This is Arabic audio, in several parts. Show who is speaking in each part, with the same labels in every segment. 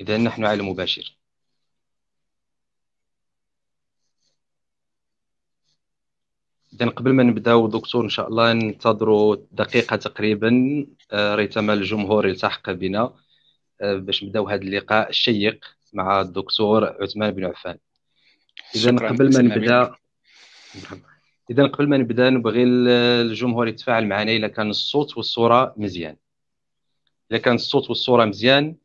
Speaker 1: إذا نحن على مباشر إذا قبل ما نبداو دكتور إن شاء الله ننتظروا دقيقة تقريبا آه، ريثما الجمهور يلتحق بنا آه، باش نبداو هذا اللقاء الشيق مع الدكتور عثمان بن عفان إذا قبل ما نبدا إذا قبل ما نبدا نبغي الجمهور يتفاعل معنا إذا كان الصوت والصورة مزيان إذا كان الصوت والصورة مزيان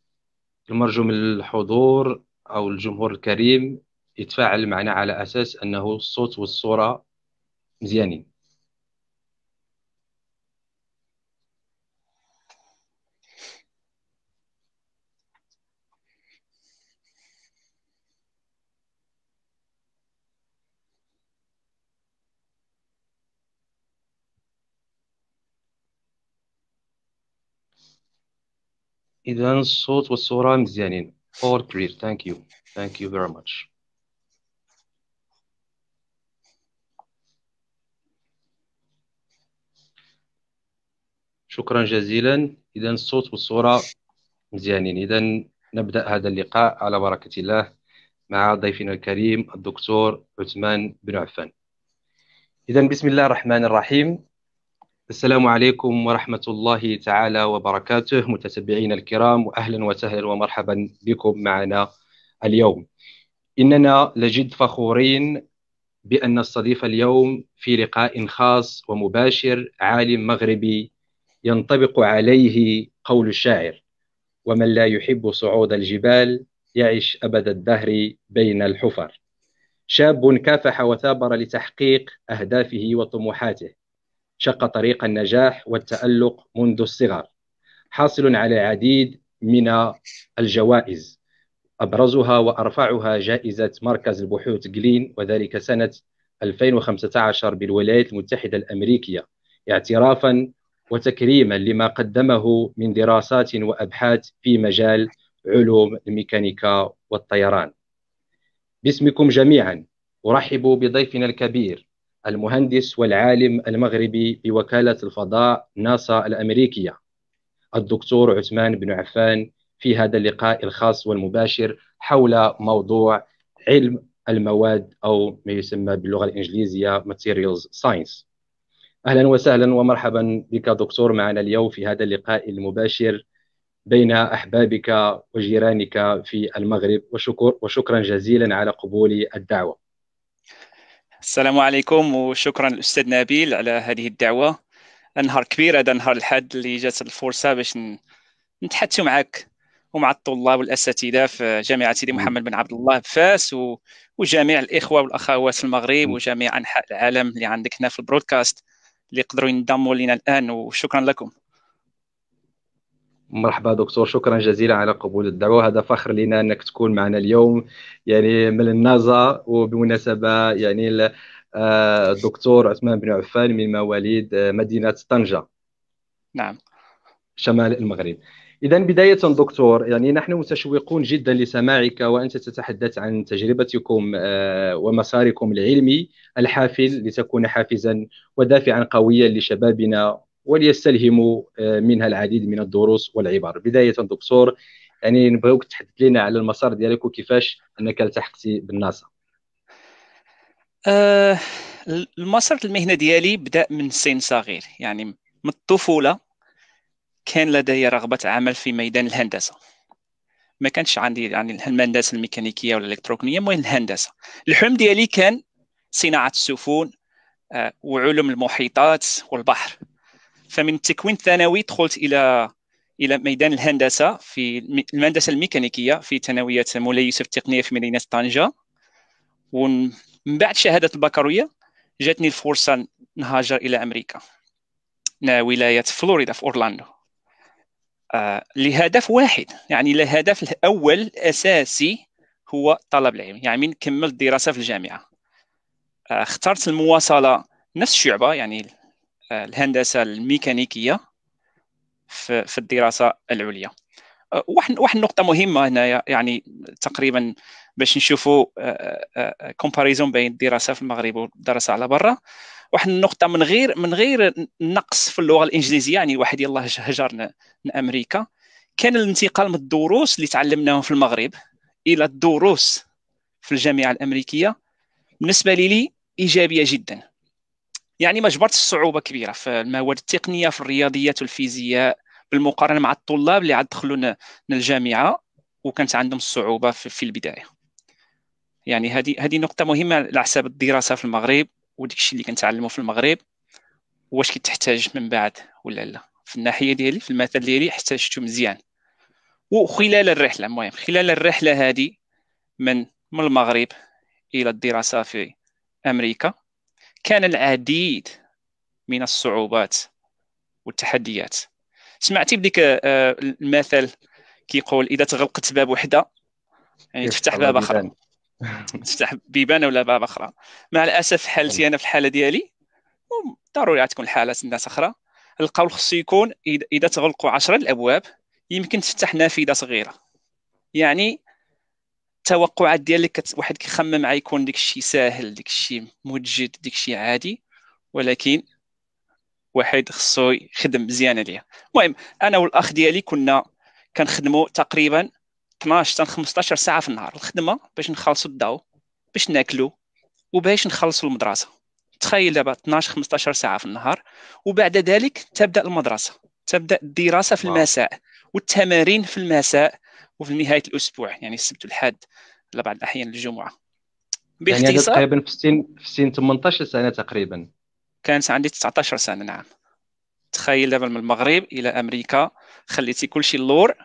Speaker 1: نرجو من الحضور أو الجمهور الكريم يتفاعل معنا على أساس أنه الصوت والصورة مزيانين اذا الصوت والصوره مزيانين all clear thank you thank you very much شكرا جزيلا اذا الصوت والصوره مزيانين اذا نبدا هذا اللقاء على بركه الله مع ضيفنا الكريم الدكتور عثمان بن عفان اذا بسم الله الرحمن الرحيم السلام عليكم ورحمة الله تعالى وبركاته متتبعينا الكرام وأهلا وسهلا ومرحبا بكم معنا اليوم إننا لجد فخورين بأن نستضيف اليوم في لقاء خاص ومباشر عالم مغربي ينطبق عليه قول الشاعر ومن لا يحب صعود الجبال يعيش أبد الدهر بين الحفر شاب كافح وثابر لتحقيق أهدافه وطموحاته شق طريق النجاح والتألق منذ الصغر حاصل على العديد من الجوائز أبرزها وأرفعها جائزة مركز البحوث جلين وذلك سنة 2015 بالولايات المتحدة الأمريكية اعترافا وتكريما لما قدمه من دراسات وأبحاث في مجال علوم الميكانيكا والطيران باسمكم جميعا أرحب بضيفنا الكبير المهندس والعالم المغربي بوكالة الفضاء ناسا الأمريكية الدكتور عثمان بن عفان في هذا اللقاء الخاص والمباشر حول موضوع علم المواد أو ما يسمى باللغة الإنجليزية Materials Science أهلا وسهلا ومرحبا بك دكتور معنا اليوم في هذا اللقاء المباشر بين أحبابك وجيرانك في المغرب وشكر وشكرا جزيلا على قبول الدعوة
Speaker 2: السلام عليكم وشكرا الاستاذ نبيل على هذه الدعوه نهار كبير هذا نهار الحد اللي جات الفرصه باش نتحدثوا معك ومع الطلاب والاساتذه في جامعه سيدي محمد بن عبد الله بفاس وجميع الاخوه والاخوات في المغرب وجميع انحاء العالم اللي عندك هنا في البرودكاست اللي يقدروا ينضموا لنا الان وشكرا لكم
Speaker 1: مرحبا دكتور شكرا جزيلا على قبول الدعوه هذا فخر لنا انك تكون معنا اليوم يعني من النازا وبمناسبه يعني الدكتور آه، عثمان بن عفان من مواليد آه، مدينه طنجه نعم شمال المغرب إذا بداية دكتور يعني نحن متشوقون جدا لسماعك وأنت تتحدث عن تجربتكم آه، ومساركم العلمي الحافل لتكون حافزا ودافعا قويا لشبابنا وليستلهموا آه، منها العديد من الدروس والعبر بدايه دكتور يعني نبغيوك تحدث لنا
Speaker 2: على المسار ديالك وكيفاش انك التحقتي بالناسا أه المسار المهنه ديالي بدا من سن صغير يعني من الطفوله كان لدي رغبه عمل في ميدان الهندسه ما كانش عندي يعني الهندسه الميكانيكيه ولا الالكترونيه المهم الهندسه الحلم ديالي كان صناعه السفن آه، وعلوم المحيطات والبحر فمن التكوين الثانوي دخلت الى الى ميدان الهندسه في الهندسه الميكانيكيه في ثانويه مولاي يوسف التقنيه في مدينه طنجه ومن بعد شهاده البكالوريا جاتني الفرصه نهاجر الى امريكا ولايه فلوريدا في اورلاندو آه لهدف واحد يعني الهدف الاول الاساسي هو طلب العلم يعني كمل الدراسه في الجامعه آه اخترت المواصله نفس الشعبه يعني آه، الهندسه الميكانيكيه في, في الدراسه العليا آه، واحد واحد النقطه مهمه هنا يعني تقريبا باش نشوفوا كومباريزون آه، بين الدراسه في المغرب والدراسه على برا واحد النقطه من غير من غير نقص في اللغه الانجليزيه يعني واحد يلاه هجر من امريكا كان الانتقال من الدروس اللي تعلمناهم في المغرب الى الدروس في الجامعه الامريكيه بالنسبه لي ايجابيه جدا يعني ما جبرتش صعوبه كبيره في المواد التقنيه في الرياضيات والفيزياء بالمقارنه مع الطلاب اللي عاد دخلوا للجامعه وكانت عندهم الصعوبه في البدايه يعني هذه هذه نقطه مهمه على حساب الدراسه في المغرب وديك الشيء اللي كنتعلموا في المغرب واش كتحتاج من بعد ولا لا في الناحيه ديالي في المثل ديالي احتاجتو مزيان وخلال الرحله المهم خلال الرحله هذه من من المغرب الى الدراسه في امريكا كان العديد من الصعوبات والتحديات سمعتي بديك آه، المثل كيقول اذا تغلقت باب وحده يعني تفتح باب اخر تفتح بيبان ولا باب اخرى مع الاسف حالتي طيب. انا في الحاله ديالي ضروري تكون الحاله الناس اخرى القول خصو يكون اذا تغلقوا عشرة الابواب يمكن تفتح نافذه صغيره يعني التوقعات ديالك واحد كيخمم غيكون داك الشيء ساهل داك الشيء مجد داك الشيء عادي ولكن واحد خصو يخدم مزيان عليها المهم انا والاخ ديالي كنا كنخدموا تقريبا 12 حتى 15 ساعه في النهار الخدمه باش نخلصوا الضو باش ناكلوا وباش نخلصوا المدرسه تخيل دابا 12 15 ساعه في النهار وبعد ذلك تبدا المدرسه تبدا الدراسه في المساء والتمارين في المساء وفي نهايه الاسبوع يعني السبت والحد على بعض الاحيان الجمعه يعني باختصار يعني تقريبا
Speaker 1: في سن في سن 18 سنه تقريبا
Speaker 2: كانت عندي 19 سنه نعم تخيل دابا من المغرب الى امريكا خليتي كلشي اللور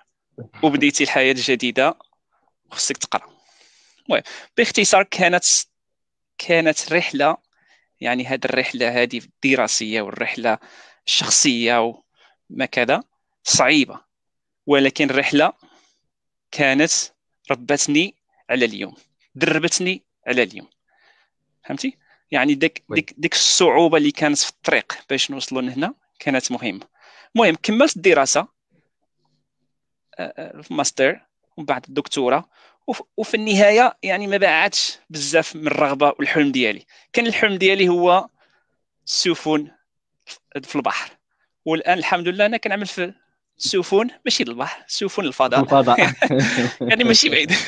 Speaker 2: وبديتي الحياه الجديده وخصك تقرا المهم باختصار كانت كانت رحله يعني هذه الرحله هذه الدراسيه والرحله الشخصيه وما كذا صعيبه ولكن رحله كانت ربتني على اليوم دربتني على اليوم فهمتي يعني ديك ديك ديك الصعوبه اللي كانت في الطريق باش نوصلوا لهنا كانت مهمه المهم كملت الدراسه آه، آه، في ماستر ومن بعد الدكتوراه وفي النهايه يعني ما باعتش بزاف من الرغبه والحلم ديالي كان الحلم ديالي هو السفن في البحر والان الحمد لله انا كنعمل في سفن ماشي للبحر سفن الفضاء الفضاء يعني ماشي بعيد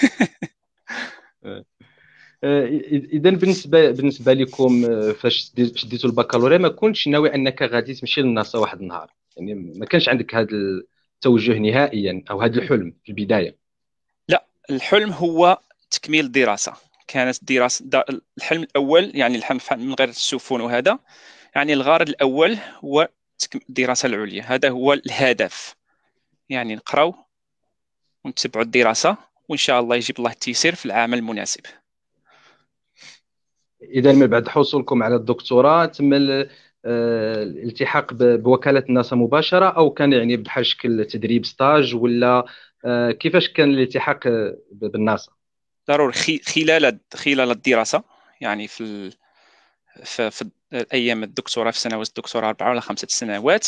Speaker 1: آه، اذا بالنسبه بالنسبه لكم آه، فاش شديتوا البكالوريا ما كنتش ناوي انك غادي تمشي للناسا واحد النهار يعني
Speaker 2: ما كانش عندك هذا التوجه نهائيا او هذا الحلم في البدايه لا الحلم هو تكميل الدراسه كانت الدراسه الحلم الاول يعني الحلم من غير السفن وهذا يعني الغرض الاول هو الدراسه العليا هذا هو الهدف يعني نقراو ونتبعوا الدراسه وان شاء الله يجيب الله التيسير في العام المناسب
Speaker 1: اذا من بعد حصولكم على الدكتوراه تم آه، الالتحاق بوكاله الناس مباشره او كان يعني بحال شكل تدريب ستاج ولا آه، كيفاش كان الالتحاق
Speaker 2: بالناسا ضروري خلال خلال الدراسه يعني في في, في ايام الدكتوراه في سنوات الدكتوراه اربعه ولا خمسه سنوات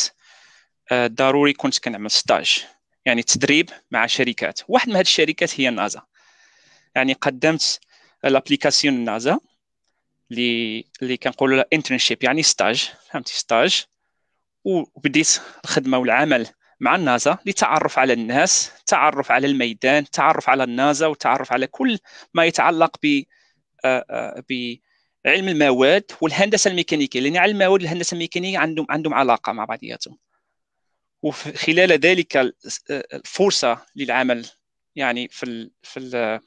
Speaker 2: آه، ضروري كنت كنعمل ستاج يعني تدريب مع شركات واحد من هاد الشركات هي نازا يعني قدمت لابليكاسيون نازا اللي اللي كنقولوا لها انترنشيب يعني ستاج فهمتي ستاج وبديت الخدمه والعمل مع النازا للتعرف على الناس تعرف على الميدان تعرف على النازا وتعرف على كل ما يتعلق ب آه، آه، بعلم المواد والهندسه الميكانيكيه لان علم المواد والهندسه الميكانيكيه عندهم عندهم علاقه مع بعضياتهم وخلال ذلك الفرصه آه، للعمل يعني في الـ في الـ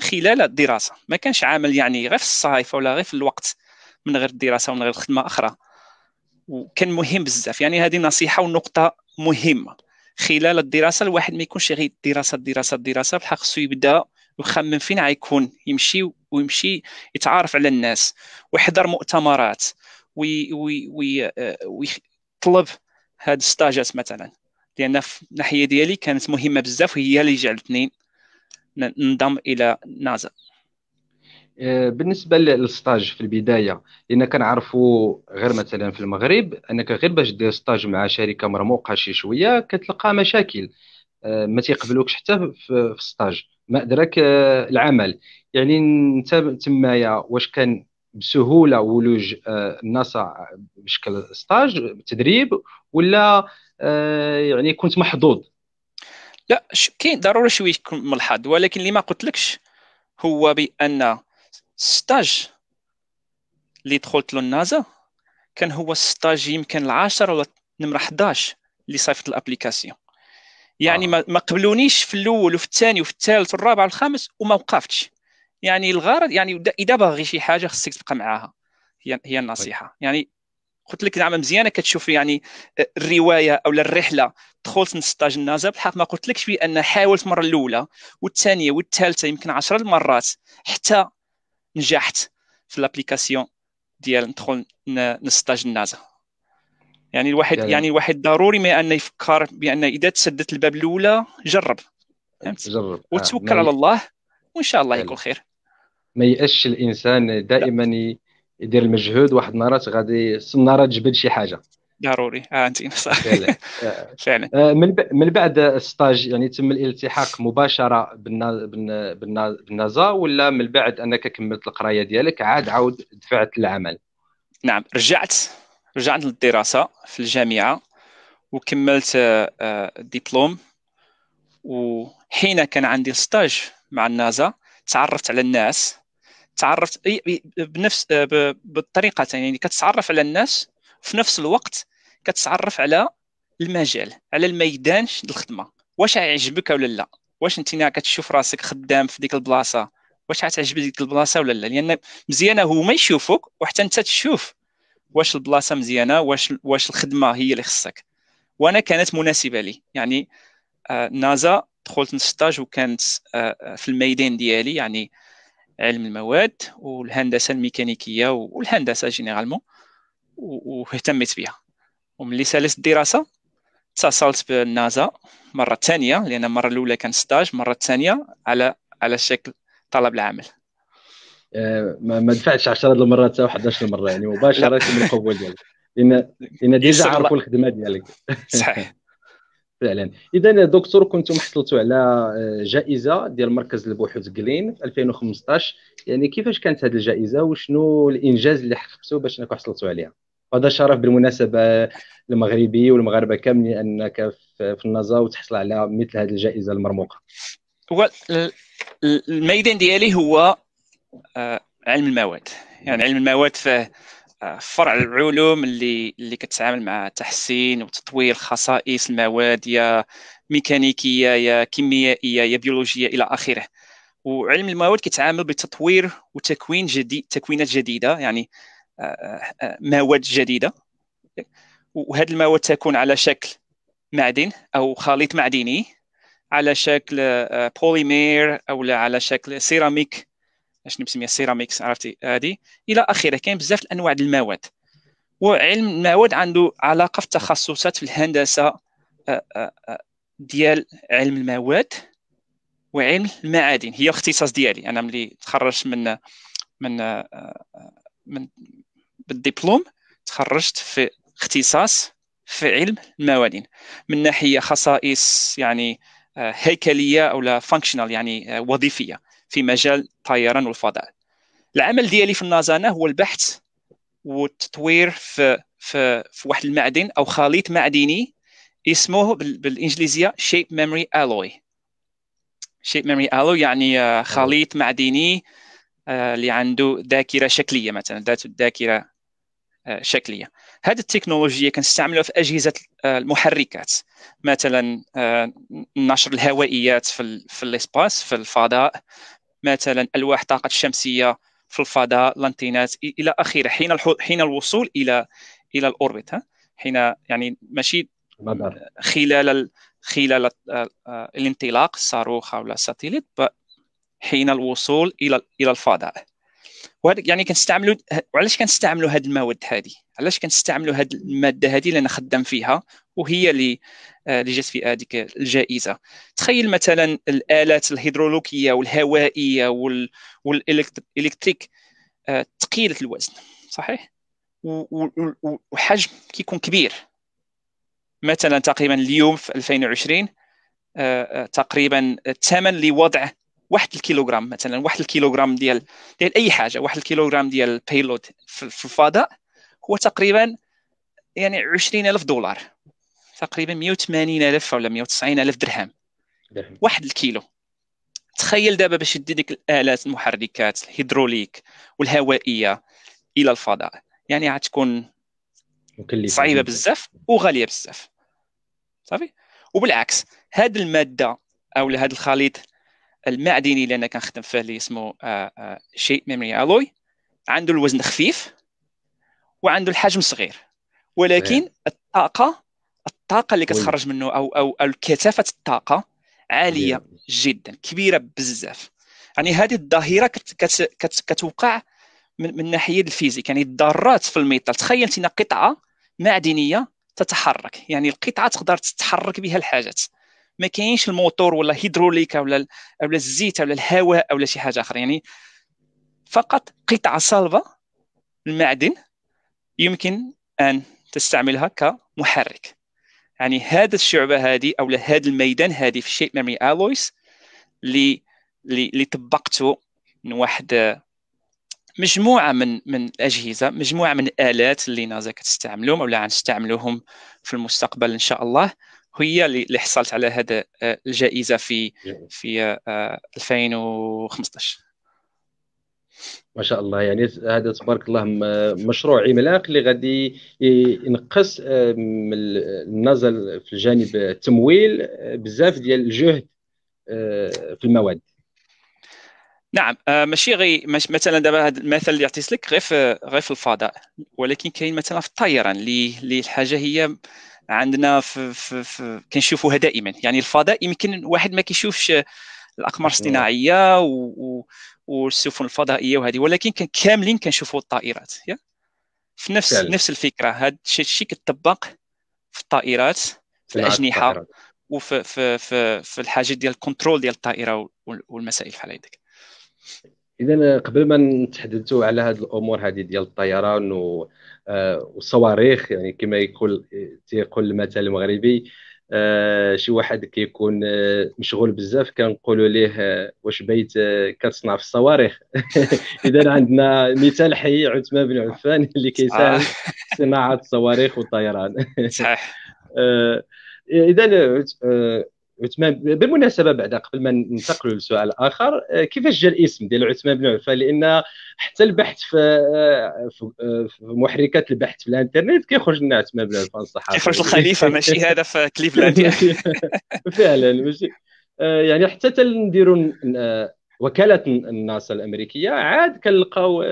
Speaker 2: خلال الدراسه ما كانش عمل يعني غير في الصيف ولا غير في الوقت من غير الدراسه ومن غير خدمه اخرى وكان مهم بزاف يعني هذه نصيحه ونقطه مهمه خلال الدراسه الواحد ما يكونش غير الدراسه الدراسه الدراسه بحال خصو يبدا ويخمم فين غيكون يمشي ويمشي يتعارف على الناس ويحضر مؤتمرات وي وي وي, وي, آه، وي هاد ستاجات مثلا لان في الناحيه ديالي كانت مهمه بزاف وهي اللي جعلتني ننضم الى نازا
Speaker 1: آه، بالنسبه للستاج في البدايه لان كنعرفوا غير مثلا في المغرب انك غير باش دير ستاج مع شركه مرموقه شي شويه كتلقى مشاكل آه، ما تيقبلوكش حتى في الستاج ما ادراك آه، العمل يعني انت تمايا واش كان بسهوله ولوج الناس بشكل ستاج تدريب ولا آه،
Speaker 2: يعني كنت محظوظ لا كاين ضروري شويه يكون من ولكن اللي ما قلتلكش هو بان ستاج اللي دخلت له النازا كان هو ستاج يمكن العاشر ولا نمره 11 اللي صيفط الابليكاسيون يعني آه. ما قبلونيش في الاول وفي الثاني وفي الثالث والرابع والخامس وما وقفتش يعني الغرض يعني اذا باغي شي حاجه خصك تبقى معاها هي هي النصيحه طيب. يعني قلت لك زعما مزيانه كتشوف يعني آه، الروايه او الرحله دخلت ستاج النازا بحق ما قلت لكش بان حاولت المره الاولى والثانيه والثالثه يمكن 10 المرات حتى نجحت في لابليكاسيون ديال ندخل نستاج النازا يعني الواحد يعني, يعني الواحد ضروري ما انه يفكر بان اذا تسدت الباب الاولى جرب جرب آه، وتوكل آه. على الله وان شاء الله يكون خير
Speaker 1: ما يأش الانسان دائما يدير المجهود واحد النهارات غادي النهار تجبد شي حاجه
Speaker 2: ضروري اه انت صح فعلا آه.
Speaker 1: فعلا آه، من بعد الستاج يعني تم الالتحاق مباشره بالنازا ولا من بعد انك كملت القرايه ديالك عاد عاود دفعت للعمل
Speaker 2: نعم رجعت رجعت للدراسه في الجامعه وكملت آه، الدبلوم وحين كان عندي ستاج مع النازا تعرفت على الناس تعرفت بنفس آه، بالطريقتين يعني كتتعرف على الناس في نفس الوقت كتتعرف على المجال على الميدان ديال الخدمه واش عجبك ولا لا واش انت كتشوف راسك خدام في ديك البلاصه واش غتعجب ديك البلاصه ولا لا لان مزيانه هما يشوفوك وحتى انت تشوف واش البلاصه مزيانه واش واش الخدمه هي اللي خصك وانا كانت مناسبه لي يعني آه نازا دخلت نستاج وكانت آه, آه، في الميدان ديالي يعني علم المواد والهندسه الميكانيكيه والهندسه جينيرالمون واهتميت بها وملي سالت الدراسه اتصلت بالنازا مره ثانيه لان المره الاولى كان ستاج مره ثانيه على على شكل طلب العمل
Speaker 1: آه، ما دفعتش 10 المرات او 11 مره يعني مباشره من القوه ديالك لان لان ديجا عرفوا الخدمه ديالك صحيح فعلا اذا دكتور كنتم حصلتوا على آه، جائزه ديال مركز البحوث جلين في 2015 يعني كيفاش كانت هذه الجائزه وشنو الانجاز اللي حققتوا باش انكم حصلتوا عليها هذا شرف بالمناسبه المغربي والمغاربه كاملين انك في النزا وتحصل على مثل هذه الجائزه المرموقه
Speaker 2: هو الميدان ديالي هو آه، علم المواد يعني علم المواد فرع العلوم اللي اللي كتعامل مع تحسين وتطوير خصائص المواد يا ميكانيكيه يا كيميائيه يا بيولوجيه الى اخره وعلم المواد كيتعامل بتطوير وتكوين جديد تكوينات جديده يعني آه، آه، آه، مواد جديده وهذه المواد تكون على شكل معدن او خليط معدني على شكل بوليمير او على شكل سيراميك اش نسميها سيراميكس عرفتي هذه الى اخره كاين بزاف الانواع ديال المواد وعلم المواد عنده علاقه في التخصصات في الهندسه آه، آه، آه، ديال علم المواد وعلم المعادن هي اختصاص ديالي انا ملي تخرجت من من من بالدبلوم تخرجت في اختصاص في علم الموادين من ناحيه خصائص يعني هيكليه او لا فانكشنال يعني وظيفيه في مجال الطيران والفضاء العمل ديالي في النازانه هو البحث والتطوير في في, في واحد المعدن او خليط معدني اسمه بالانجليزيه شيب ميموري الوي شيب ميموري الوي يعني آه، خليط معدني آه، اللي عنده ذاكره شكليه مثلا ذات الذاكره آه، شكليه هذه التكنولوجيا كنستعملها في اجهزه المحركات مثلا نشر الهوائيات في في الاسباس في الفضاء مثلا الواح طاقه الشمسيه في الفضاء لانتينات الى اخره حين الحو... حين الوصول الى الى الاوربت حين يعني ماشي خلال ال... خلال آه، آه، الانطلاق الصاروخ او الساتيليت حين الوصول الى الى الفضاء وهذا يعني كنستعملوا وعلاش كنستعملوا هذه المواد هذه علاش كنستعملوا هذه الماده هذه اللي خدام فيها وهي اللي آه، اللي جات في هذيك الجائزه تخيل مثلا الالات الهيدرولوكيه والهوائيه والالكتريك ثقيله آه، الوزن صحيح وحجم كيكون كبير مثلا تقريبا اليوم في 2020 آه، تقريبا الثمن لوضع واحد الكيلوغرام مثلا واحد الكيلوغرام ديال ديال اي حاجه واحد الكيلوغرام ديال البيلود في الفضاء هو تقريبا يعني 20000 دولار تقريبا 180 الف ولا 190 الف درهم واحد الكيلو تخيل دابا باش يدي ديك الالات المحركات الهيدروليك والهوائيه الى الفضاء يعني غتكون صعيبه بزاف وغاليه بزاف صافي وبالعكس هاد الماده او هاد الخليط المعدني اللي انا كنخدم فيه اللي اسمه آه، آه، شيء ميموري الوي عنده الوزن خفيف وعنده الحجم صغير ولكن الطاقه الطاقه اللي كتخرج منه او او, أو كثافه الطاقه عاليه جدا كبيره بزاف يعني هذه الظاهره كت كت كت كتوقع من, من ناحيه الفيزيك يعني الذرات في الميتال تخيل انت قطعه معدنيه تتحرك يعني القطعه تقدر تتحرك بها الحاجات ما كاينش الموتور ولا هيدروليكا ولا ولا الزيت ولا الهواء ولا شي حاجه اخرى يعني فقط قطعه صلبه المعدن يمكن ان تستعملها كمحرك يعني هذا الشعبه هذه او هذا الميدان هذه في شيب ميموري الويز اللي اللي طبقته من واحد مجموعه من من الاجهزه مجموعه من الالات اللي نازا كتستعملهم او غنستعملوهم في المستقبل ان شاء الله هي اللي حصلت على هذا آه، الجائزه في في 2015 آه،
Speaker 1: ما شاء الله يعني هذا تبارك الله مشروع عملاق اللي غادي ينقص آه، من النزل في الجانب التمويل آه، بزاف ديال الجهد آه، في المواد
Speaker 2: نعم ماشي غير مش مثلا دابا هذا المثل اللي عطيت لك غير في غير في الفضاء ولكن كاين مثلا في الطيران اللي الحاجه هي عندنا في, في, في كنشوفوها دائما يعني الفضاء يمكن واحد ما كيشوفش الاقمار الصناعيه و والسفن الفضائيه وهذه ولكن كان كاملين كنشوفوا الطائرات يا في نفس فعلا. نفس الفكره هذا الشيء كتطبق في الطائرات في الاجنحه الطائرات. وفي في في, في الحاجه ديال الكنترول ديال الطائره والمسائل بحال هذيك
Speaker 1: اذا قبل ما نتحدثوا على هذه الامور هذه ديال الطيران آه، والصواريخ يعني كما يقول تيقول المثل المغربي آه، شي واحد كيكون آه، مشغول بزاف كنقولوا ليه آه، واش بيت كتصنع في الصواريخ اذا عندنا مثال حي عثمان بن عفان اللي كيساعد في صناعه الصواريخ والطيران صحيح اذا عثمان بالمناسبه بعد قبل ما ننتقلوا لسؤال اخر آه، كيفاش جا الاسم ديال عثمان بن عفان لان حتى البحث في, آه، آه، في محركات البحث في الانترنت كيخرج لنا عثمان بن عفان الصحابي كيخرج الخليفه ماشي هذا
Speaker 2: في كليفلاند
Speaker 1: فعلا ماشي يعني حتى نديروا وكاله الناسا الامريكيه عاد كنلقاو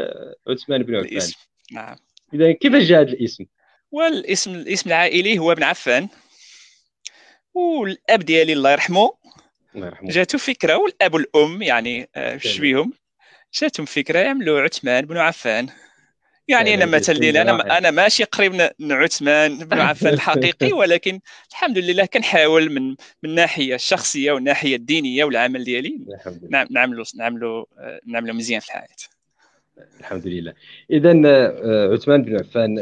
Speaker 1: عثمان بن عفان نعم اذا كيفاش جا هذا الاسم
Speaker 2: والاسم الاسم العائلي هو بن عفان والاب ديالي الله يرحمه الله يرحمه جاتو فكره والاب والام يعني آه، شبيهم جاتهم فكره يعملوا عثمان بن عفان يعني انا مثلا انا انا ماشي قريب من عثمان بن عفان الحقيقي ولكن الحمد لله كنحاول من من الناحيه الشخصيه والناحيه الدينيه والعمل ديالي نعملوا نعملوا نعملوا آه، مزيان في الحياه
Speaker 1: الحمد لله اذا آه، عثمان بن عفان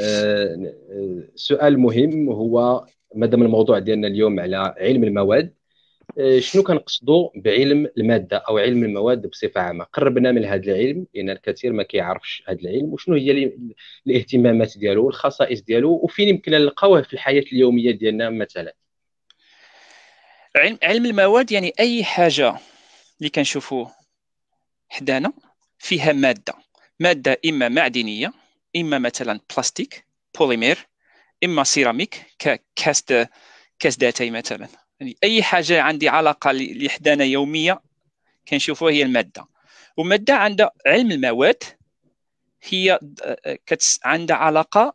Speaker 1: سؤال مهم هو مادام الموضوع ديالنا اليوم على علم المواد آه، شنو كنقصدوا بعلم الماده او علم المواد بصفه عامه قربنا من هذا العلم لان الكثير ما كيعرفش هذا العلم وشنو هي الاهتمامات ديالو والخصائص ديالو وفين يمكن نلقاوه في الحياه اليوميه ديالنا مثلا
Speaker 2: علم علم المواد يعني اي حاجه اللي كنشوفوه حدانا فيها ماده ماده اما معدنيه اما مثلا بلاستيك بوليمير اما سيراميك كاس كاس داتاي مثلا يعني اي حاجه عندي علاقه لحدانا يوميه كنشوفوها هي الماده وماده عندها علم المواد هي كتس عندها علاقه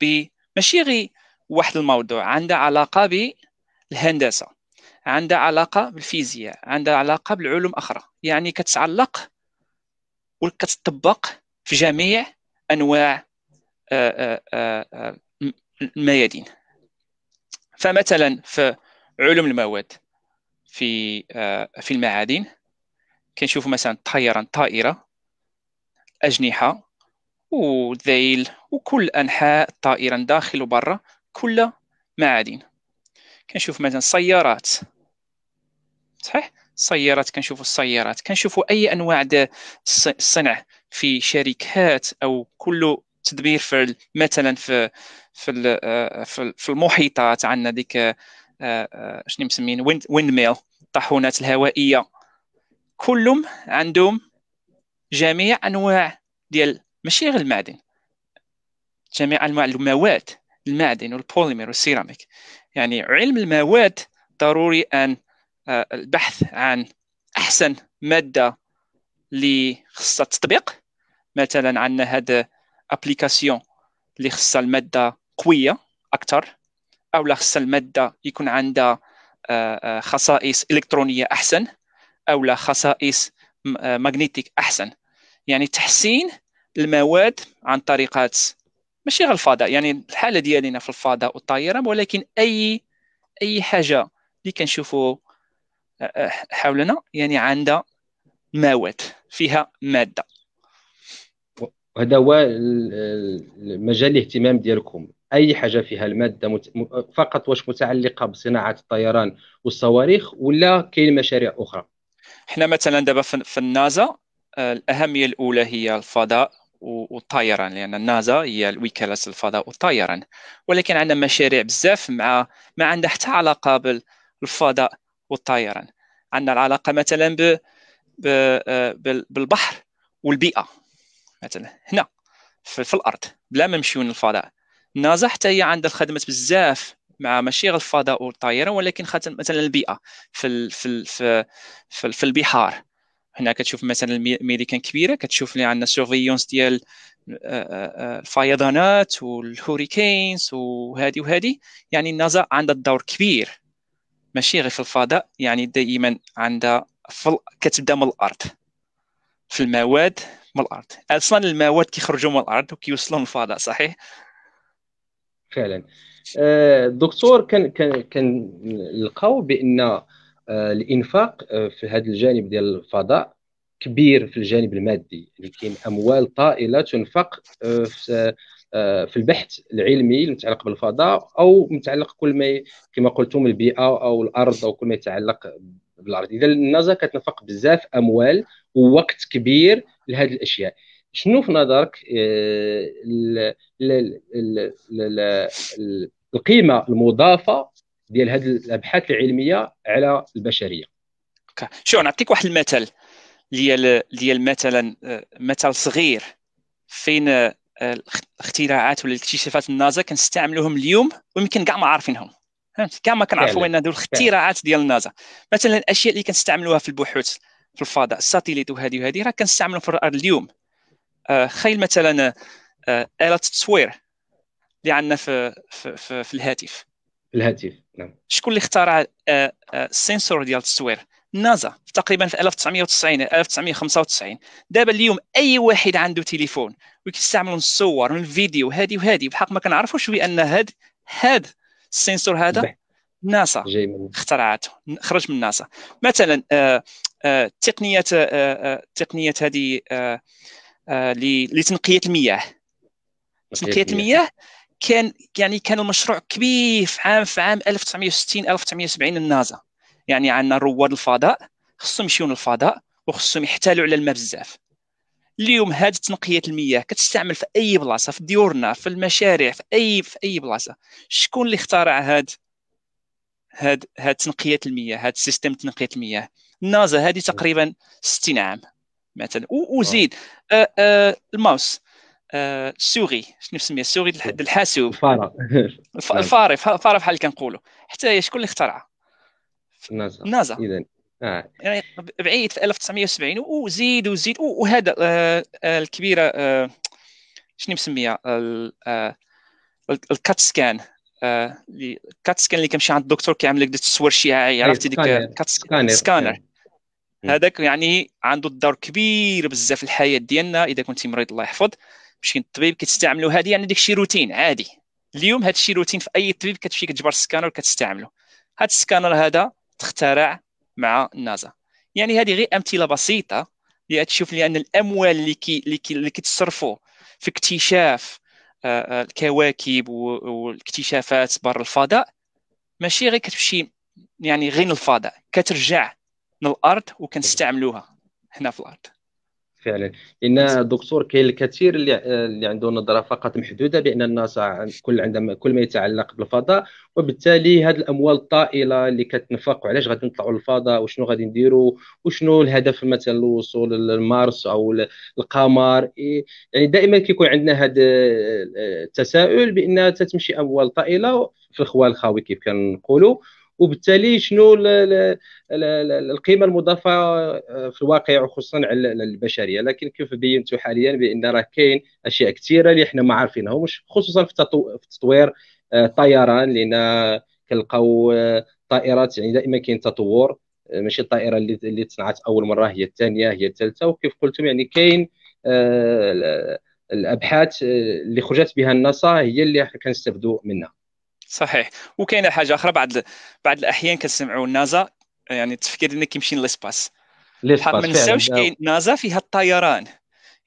Speaker 2: ب ماشي غير واحد الموضوع عندها علاقه بالهندسه عندها علاقه بالفيزياء عندها علاقه بالعلوم اخرى يعني كتعلق وكتطبق في جميع انواع آه، آه، آه، الميادين فمثلا في علوم المواد في آه، في المعادن كنشوف مثلا طيران طائره اجنحه وذيل وكل انحاء الطائره داخل وبرا كل معادن كنشوف مثلا سيارات صحيح السيارات كنشوفوا السيارات كنشوفوا اي انواع الصنع في شركات او كل تدبير في مثلا في في آه، في المحيطات عندنا ديك آه، آه، شنو مسمين ويند ميل الطاحونات الهوائيه كلهم عندهم جميع انواع ديال ماشي غير المعدن جميع انواع المواد المعدن والبوليمر والسيراميك يعني علم المواد ضروري ان البحث عن احسن ماده اللي خصها التطبيق مثلا عندنا هاد ابليكاسيون اللي خصها الماده قويه اكثر او لا خصها الماده يكون عندها آه، آه، خصائص الكترونيه احسن او لا خصائص آه، ماغنيتيك احسن يعني تحسين المواد عن طريقات ماشي غير الفضاء يعني الحاله ديالنا في الفضاء والطيران ولكن اي اي حاجه اللي كنشوفوا حولنا يعني عندها مواد فيها ماده
Speaker 1: هذا هو مجال الاهتمام ديالكم اي حاجه فيها الماده مت... فقط واش متعلقه بصناعه الطيران والصواريخ ولا كاين مشاريع اخرى
Speaker 2: حنا مثلا دابا في النازا آه، الاهميه الاولى هي الفضاء والطيران لان النازا هي وكاله الفضاء والطيران ولكن عندنا مشاريع بزاف مع ما عندها حتى علاقه بالفضاء والطيران عندنا العلاقه مثلا ب... ب... آه، بالبحر والبيئه مثلا هنا في, في الارض بلا ما نمشيو للفضاء حتى هي عندها الخدمات بزاف مع ماشي غير الفضاء والطيران ولكن خدمت مثلا البيئه في الـ في الـ في, الـ في البحار هنا كتشوف مثلا الميريكان كبيره كتشوف اللي عندنا سورفيونس ديال الفيضانات والهوريكينز وهذه وهذه يعني النازا عندها دور كبير ماشي غير في الفضاء يعني دائما عندها فل... كتبدا من الارض في المواد من الارض اصلا المواد كيخرجوا من الارض وكيوصلوا للفضاء صحيح
Speaker 1: فعلا الدكتور آه، كان كان كان لقاو بان آه، الانفاق آه، في هذا الجانب ديال الفضاء كبير في الجانب المادي يعني كاين اموال طائله تنفق في في البحث العلمي المتعلق بالفضاء او متعلق كل ما كما قلتم البيئه او الارض او كل ما يتعلق بالارض اذا النازا كتنفق بزاف اموال ووقت كبير لهذه الاشياء شنو في نظرك آه، القيمه المضافه ديال هذه الابحاث
Speaker 2: العلميه
Speaker 1: على البشريه
Speaker 2: شو نعطيك واحد المثل ديال ديال مثلا آه، مثل صغير فين آه، الاختراعات ولا الاكتشافات النازا كنستعملوهم اليوم ويمكن كاع ما عارفينهم فهمت كاع ما كنعرفوا ان هذو الاختراعات ديال النازا مثلا الاشياء اللي كنستعملوها في البحوث في الفضاء الساتيليت وهذه وهذه راه كنستعملوا في الارض اليوم آه، خيل مثلا آه، آه، اله التصوير اللي عندنا في في, في الهاتف
Speaker 1: الهاتف نعم
Speaker 2: شكون اللي اخترع السنسور ديال التصوير نازا تقريبا في 1990 1995 دابا اليوم اي واحد عنده تليفون ويستعملوا الصور والفيديو الفيديو وهذه بحق ما كنعرفوش بان هاد هاد السنسور هذا ناسا اخترعته خرج من ناسا مثلا آآ آآ تقنيه آآ تقنيه هذه آه، لتنقيه المياه تنقيه المياه كان يعني كان المشروع كبير في عام في عام 1960 1970 النازا يعني عندنا رواد الفضاء خصهم يمشيو للفضاء وخصهم يحتالوا على الماء بزاف اليوم هذه تنقيه المياه كتستعمل في اي بلاصه في ديورنا في المشاريع في اي في اي بلاصه شكون اللي اخترع هاد هاد هاد تنقيه المياه هاد سيستم تنقيه المياه النازا هذه تقريبا 60 عام مثلا وزيد آه. آه آه الماوس آه شنو مسميه السوري الحاسوب الفاره الفاره الفاره بحال اللي كنقولوا حتى هي شكون اللي اخترعها
Speaker 1: نازا نازا اذا
Speaker 2: آه. يعني بعيد في 1970 وزيد وزيد وهذا آه،, آه الكبيره آه شنو مسميها آه، الكات سكان الكات سكان اللي كيمشي عند الدكتور كيعمل لك التصوير الشعاعي عرفتي ديك كات سكانر هذاك يعني عنده الدور كبير بزاف في الحياه ديالنا اذا كنتي مريض الله يحفظ مشي للطبيب كتستعملوا هذه يعني داكشي روتين عادي اليوم هادشي روتين في اي طبيب كتمشي كتجبر السكانر كتستعمله هاد السكانر هذا تخترع مع النازا يعني هذه غير امثله بسيطه اللي تشوف لان الاموال اللي كي اللي, كيتصرفوا كتصرفوا في اكتشاف آه، آه، الكواكب والاكتشافات برا الفضاء ماشي غير كتمشي يعني غير الفضاء كترجع من الارض وكنستعملوها هنا في الارض
Speaker 1: فعلا لان دكتور كاين الكثير اللي اللي عنده نظره فقط محدوده بان الناس كل عندما كل ما يتعلق بالفضاء وبالتالي هذه الاموال الطائله اللي كتنفق وعلاش غادي نطلعوا للفضاء وشنو غادي نديروا وشنو الهدف مثلا الوصول للمارس او القمر يعني دائما كيكون عندنا هذا التساؤل آه، آه، بان تتمشي اموال طائله في الخوال الخاوي كيف كنقولوا وبالتالي شنو القيمه المضافه آه، في الواقع وخصوصا على البشريه لكن كيف بينتوا حاليا بان راه كاين اشياء كثيره اللي حنا ما عارفينهمش خصوصا في تطوير الطيران آه، لان كنلقاو آه، طائرات يعني دائما كاين تطور ماشي الطائره اللي اللي تصنعت اول مره هي الثانيه هي الثالثه وكيف قلتم يعني كاين الابحاث اللي خرجت بها الناسا هي اللي كنستافدوا منها
Speaker 2: صحيح وكاينه حاجه اخرى بعض بعض الاحيان كنسمعوا نازا يعني التفكير انك كيمشي للسباس بحال ما نساوش كاين نازا فيها الطيران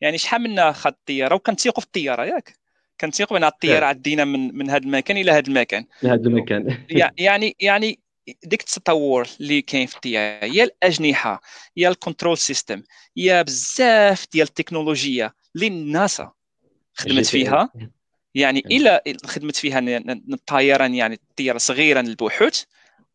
Speaker 2: يعني شحال منا خد الطياره وكنتيقوا في الطياره ياك كنتيقوا بان الطياره عدينا من من هذا المكان الى هذا المكان
Speaker 1: لهذا المكان
Speaker 2: يعني يعني ديك التطور اللي كاين في الطياره يا الاجنحه يا الكنترول سيستم يا بزاف ديال التكنولوجيا اللي الناسا خدمت فيها يعني إيه. الى خدمت فيها الطيران يعني طياره صغيره للبحوث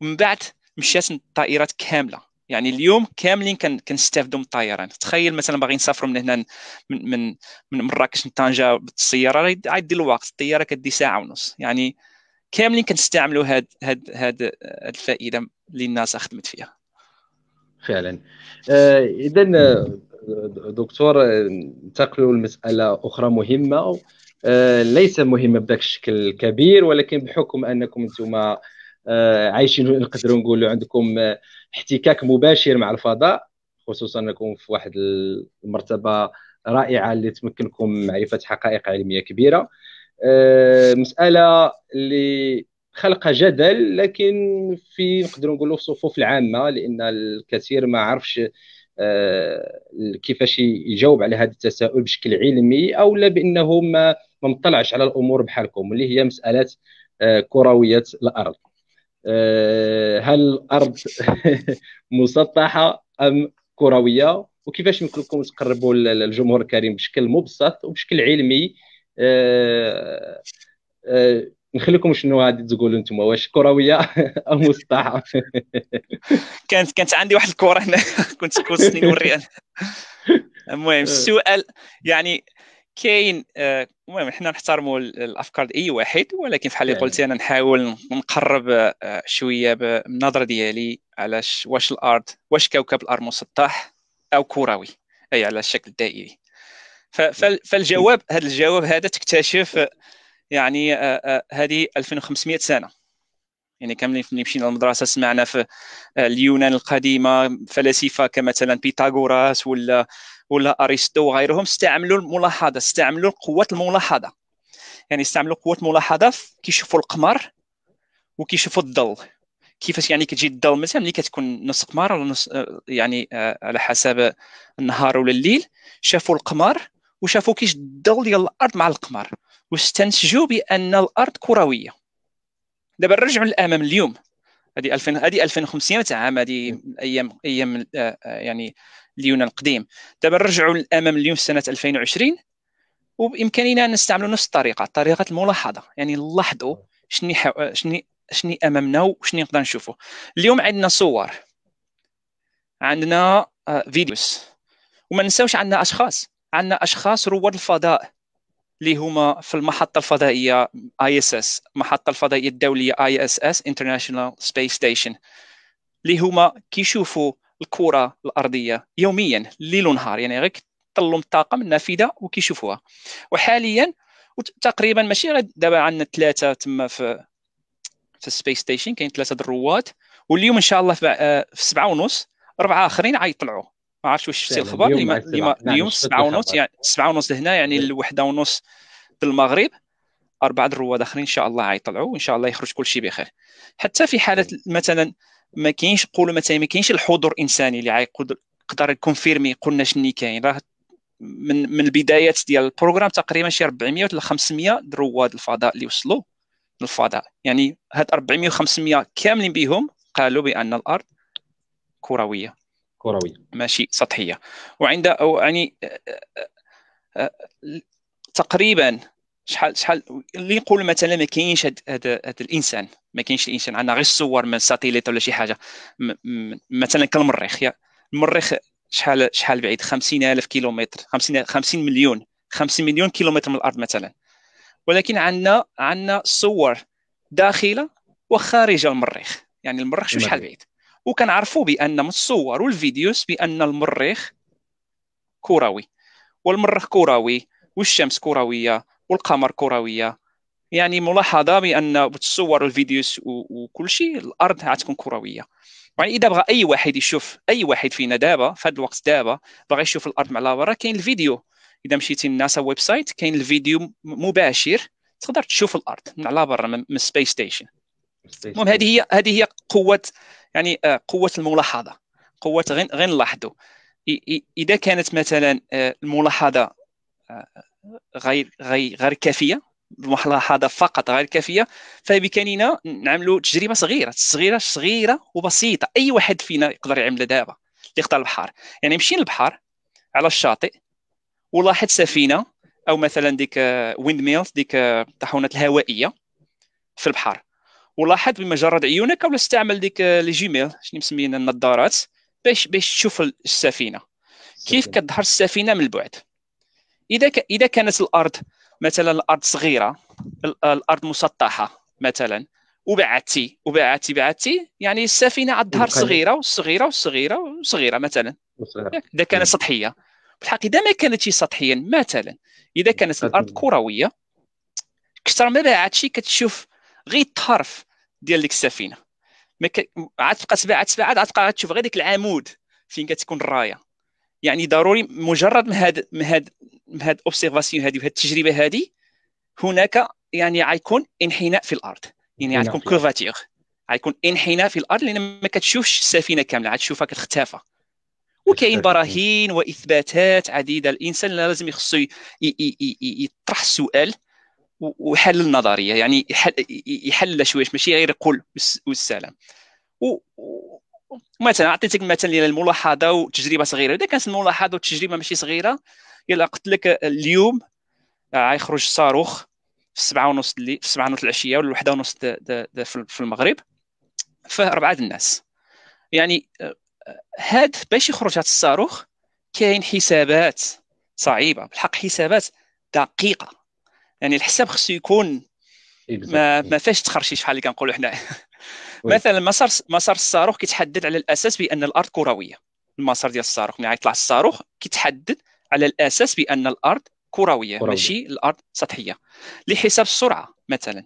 Speaker 2: ومن بعد مشات الطائرات كامله يعني اليوم كاملين كنستافدوا من الطيران تخيل مثلا باغي نسافر من هنا من من من مراكش لطنجه بالسياره عاد الوقت الطياره كدي ساعه ونص يعني كاملين كنستعملوا هاد هاد هاد الفائده اللي الناس خدمت فيها
Speaker 1: فعلا آه، اذا آه، دكتور آه، انتقلوا لمساله اخرى مهمه آه، ليس مهمه بذاك الشكل الكبير ولكن بحكم انكم انتم آه، عايشين نقدروا نقولوا عندكم آه، احتكاك مباشر مع الفضاء خصوصا انكم في واحد المرتبه رائعه اللي تمكنكم معرفه حقائق علميه كبيره مساله اللي خلق جدل لكن في نقدروا نقولوا في الصفوف العامه لان الكثير ما عرفش كيفاش يجاوب على هذا التساؤل بشكل علمي او لا بانه ما ما مطلعش على الامور بحالكم اللي هي مساله آه، كرويه الارض آه، هل الارض مسطحه ام كرويه وكيفاش يمكن لكم تقربوا للجمهور الكريم بشكل مبسط وبشكل علمي آه، نخليكم شنو غادي تقولوا انتم واش كرويه او مسطحه
Speaker 2: كانت كانت عندي واحد الكره هنا كنت كنت نوري المهم السؤال يعني كاين آه، المهم حنا نحترموا الافكار اي واحد ولكن فحال اللي نعم. قلتي انا نحاول نقرب آه، شويه بالنظره ديالي على واش الارض واش كوكب الارض مسطح او كروي اي على الشكل الدائري فالجواب هذا الجواب هذا تكتشف آه، يعني هذه 2500 سنه يعني كامل ملي مشينا للمدرسه سمعنا في اليونان القديمه فلاسفه كمثلا بيتاغوراس ولا ولا ارسطو وغيرهم استعملوا الملاحظه استعملوا قوه الملاحظه يعني استعملوا قوه الملاحظه كيشوفوا القمر وكيشوفوا الظل كيفاش يعني كتجي الظل مثلا ملي كتكون نص قمر ولا نص يعني آه، على حسب آه، النهار ولا الليل شافوا القمر وشافوا كيش الظل ديال الارض مع القمر واستنتجوا بان الارض كرويه دابا نرجعوا للامام اليوم هذه 2000 هذه 2050 عام هذه ايام ايام آه، يعني اليونان القديم دابا نرجعوا للامام اليوم في سنه 2020 وبامكاننا ان نستعملوا نفس الطريقه طريقه الملاحظه يعني نلاحظوا شني حو... شني شني امامنا وشني نقدر نشوفه اليوم عندنا صور عندنا آه، فيديوز وما ننساوش عندنا اشخاص عندنا اشخاص رواد الفضاء اللي هما في المحطه الفضائيه اي اس اس المحطه الفضائيه الدوليه اي اس اس انترناشونال سبيس ستيشن اللي هما كيشوفوا الكره الارضيه يوميا ليل ونهار يعني غير كيطلوا الطاقه من النافذه وكيشوفوها وحاليا تقريبا ماشي غير دابا عندنا ثلاثه تما في في السبيس ستيشن كاين ثلاثه الرواد واليوم ان شاء الله في آه، سبعة ونص اربعه اخرين عيطلعوا ما عرفتش واش شفتي الخبر اليوم نعم، اليوم, اليوم سبعة ونص يعني سبعة ونص لهنا يعني نعم. الوحده ونص المغرب اربعه الرواد اخرين ان شاء الله عيطلعوا وان شاء الله يخرج كل شيء بخير حتى في حاله مثلا ما كاينش نقولوا مثلا ما كاينش الحضور الانساني اللي يقدر يكونفيرمي قلنا شنو كاين راه من من البدايات ديال البروغرام تقريبا شي 400 ولا 500 رواد الفضاء اللي وصلوا للفضاء يعني هاد 400 و500 كاملين بهم قالوا بان الارض كرويه كرويه ماشي سطحيه وعند يعني آه، آه، آه، تقريبا شحال شحال اللي نقول مثلا ما كاينش هذا الانسان ما كاينش الانسان عندنا غير الصور من ساتيليت ولا شي حاجه مثلا كالمريخ المريخ شحال شحال بعيد 50000 كيلومتر 50 50 مليون 50 مليون كيلومتر من الارض مثلا ولكن عندنا عندنا صور داخله وخارج المريخ يعني المريخ شو شحال بعيد وكنعرفوا بان من الصور والفيديوز بان المريخ كروي والمريخ كروي والشمس كرويه والقمر كرويه يعني ملاحظه بان بالصور والفيديوز وكل شيء الارض غتكون كرويه يعني اذا بغى اي واحد يشوف اي واحد فينا دابا في هذا الوقت دابا باغي يشوف الارض على برا كاين الفيديو اذا مشيتي لناسا ويب سايت كاين الفيديو مباشر تقدر تشوف الارض من على برا من سبيس ستيشن المهم هذه هي هذه هي قوه يعني آه، قوه الملاحظه قوه غير غير نلاحظوا اذا كانت مثلا آه، الملاحظه آه، غير غير غير كافيه الملاحظه فقط غير كافيه فبامكاننا نعملوا تجربه صغيره صغيره صغيره وبسيطه اي واحد فينا يقدر يعملها دابا اللي اختار البحر يعني مشي للبحر على الشاطئ ولاحظ سفينه او مثلا ديك ويند آه، ميلز ديك الطاحونات آه، الهوائيه في البحر ولاحظ بمجرد عيونك ولا استعمل ديك آه، لي جيميل شنو مسميين النظارات باش باش تشوف السفينه كيف كتظهر السفينه من البعد اذا اذا كانت الارض مثلا الارض صغيره الارض مسطحه مثلا وبعتي وبعتي بعتي يعني السفينه على الظهر صغيره وصغيره وصغيره وصغيره مثلا اذا كانت سطحيه بالحق اذا ما كانت سطحيا مثلا اذا كانت الارض كرويه كثر ما باعتش كتشوف غير الطرف ديال ديك السفينه ما ك... عاد تبقى تبعد تبعد عاد تبقى تشوف غير ديك العمود فين كتكون الرايه يعني ضروري مجرد من هاد من هاد من هاد اوبسيرفاسيون هذه وهاد التجربه هذه هناك يعني غيكون انحناء في الارض يعني غتكون كورفاتير غيكون انحناء في الارض لان ما كتشوفش السفينه كامله غتشوفها كتختفى وكاين براهين واثباتات عديده الانسان لازم يخصو يطرح السؤال وحل النظريه يعني يحل شويه ماشي غير يقول والسلام مثلا عطيتك مثلا ديال الملاحظه وتجربه صغيره اذا كانت الملاحظه والتجربه ماشي صغيره يلا قلت لك اليوم آه، غيخرج صاروخ في السبعة ونص اللي في السبعة ونص العشية ولا الوحدة ونص في المغرب فيه أربعة الناس يعني آه، آه، هاد باش يخرج هذا الصاروخ كاين حسابات صعيبة بالحق حسابات دقيقة يعني الحساب خصو يكون إيه، ما, ما فاش تخرشي شحال اللي كنقولوا حنا مثلا مسار مسار الصاروخ كيتحدد على الاساس بان الارض كرويه المسار ديال الصاروخ ملي غيطلع الصاروخ كيتحدد على الاساس بان الارض كرويه كروية. ماشي الارض سطحيه لحساب السرعه مثلا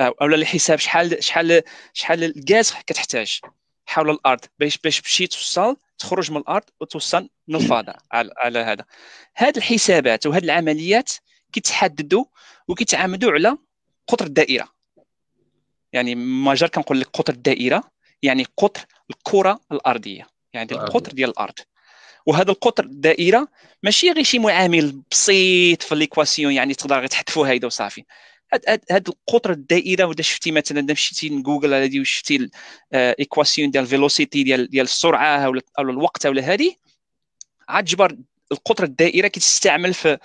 Speaker 2: او لحساب شحال شحال شحال الغاز كتحتاج حول الارض باش باش تمشي توصل تخرج من الارض وتوصل للفضاء على, على هذا هاد الحسابات وهاد العمليات كيتحددوا وكيتعامدوا على قطر الدائره يعني مجر كنقول لك قطر الدائره يعني قطر الكره الارضيه يعني القطر ديال الارض وهذا القطر الدائره ماشي غير شي معامل بسيط في ليكواسيون يعني تقدر غير تحذفوا هيدا وصافي هاد القطر الدائره ودا شفتي مثلا دا مشيتي على دي وشفتي الايكواسيون آه، ديال فيلوسيتي ديال ديال السرعه ولا الوقت ولا هادي جبر القطر الدائره كتستعمل في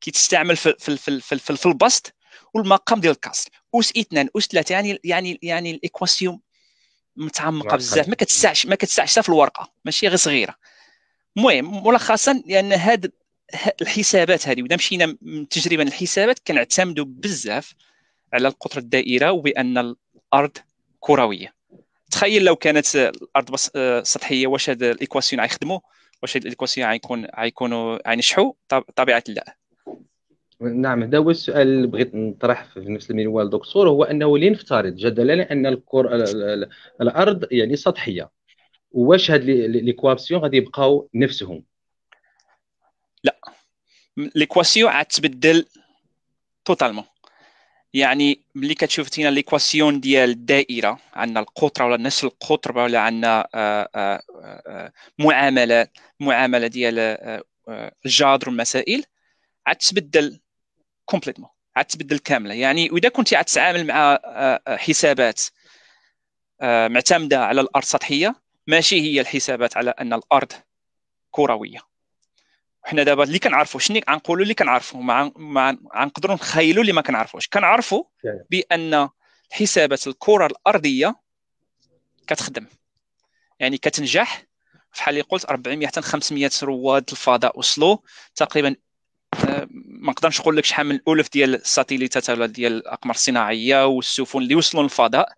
Speaker 2: كيتستعمل في في في, في, في, في البسط والمقام ديال الكسر اس اثنان اس ثلاثه يعني يعني يعني الايكواسيون متعمقه بزاف ما كتسعش ما كتسعش في الورقه ماشي غير صغيره المهم ملخصا لان يعني هاد الحسابات هذه وإذا مشينا من تجربه الحسابات كنعتمدوا بزاف على القطر الدائره وبان الارض كرويه تخيل لو كانت الارض بس آه، سطحيه واش هاد الايكواسيون غيخدموا واش هاد الايكواسيون غيكون غيكونوا غينجحوا طبيعه لا
Speaker 1: نعم هذا هو السؤال اللي بغيت نطرح في نفس المنوال دكتور هو انه لنفترض جدلا ان الكر... الارض يعني سطحيه واش هاد ليكواسيون غادي يبقاو نفسهم
Speaker 2: لا ليكواسيون عاد تبدل توتالمون يعني ملي كتشوف تينا ليكواسيون ديال الدائره عندنا القطره ولا نفس القطره ولا عندنا آه، آه، آه، معامله معامله ديال الجذر والمسائل عاد تبدل كومبليتمون عاد تبدل كامله يعني واذا كنت عاد تتعامل مع آه، آه، حسابات آه، معتمده على الارض سطحيه ماشي هي الحسابات على ان الارض كرويه وحنا دابا اللي كنعرفوا شنو غنقولوا اللي كنعرفوا مع غنقدروا نخيلوا اللي ما كنعرفوش كنعرفوا بان حسابات الكره الارضيه كتخدم يعني كتنجح بحال اللي قلت 400 حتى 500 رواد الفضاء وصلوا تقريبا ما نقدرش نقول لك شحال من الالف ديال الساتيليتات ولا ديال الاقمار الصناعيه والسفن اللي وصلوا للفضاء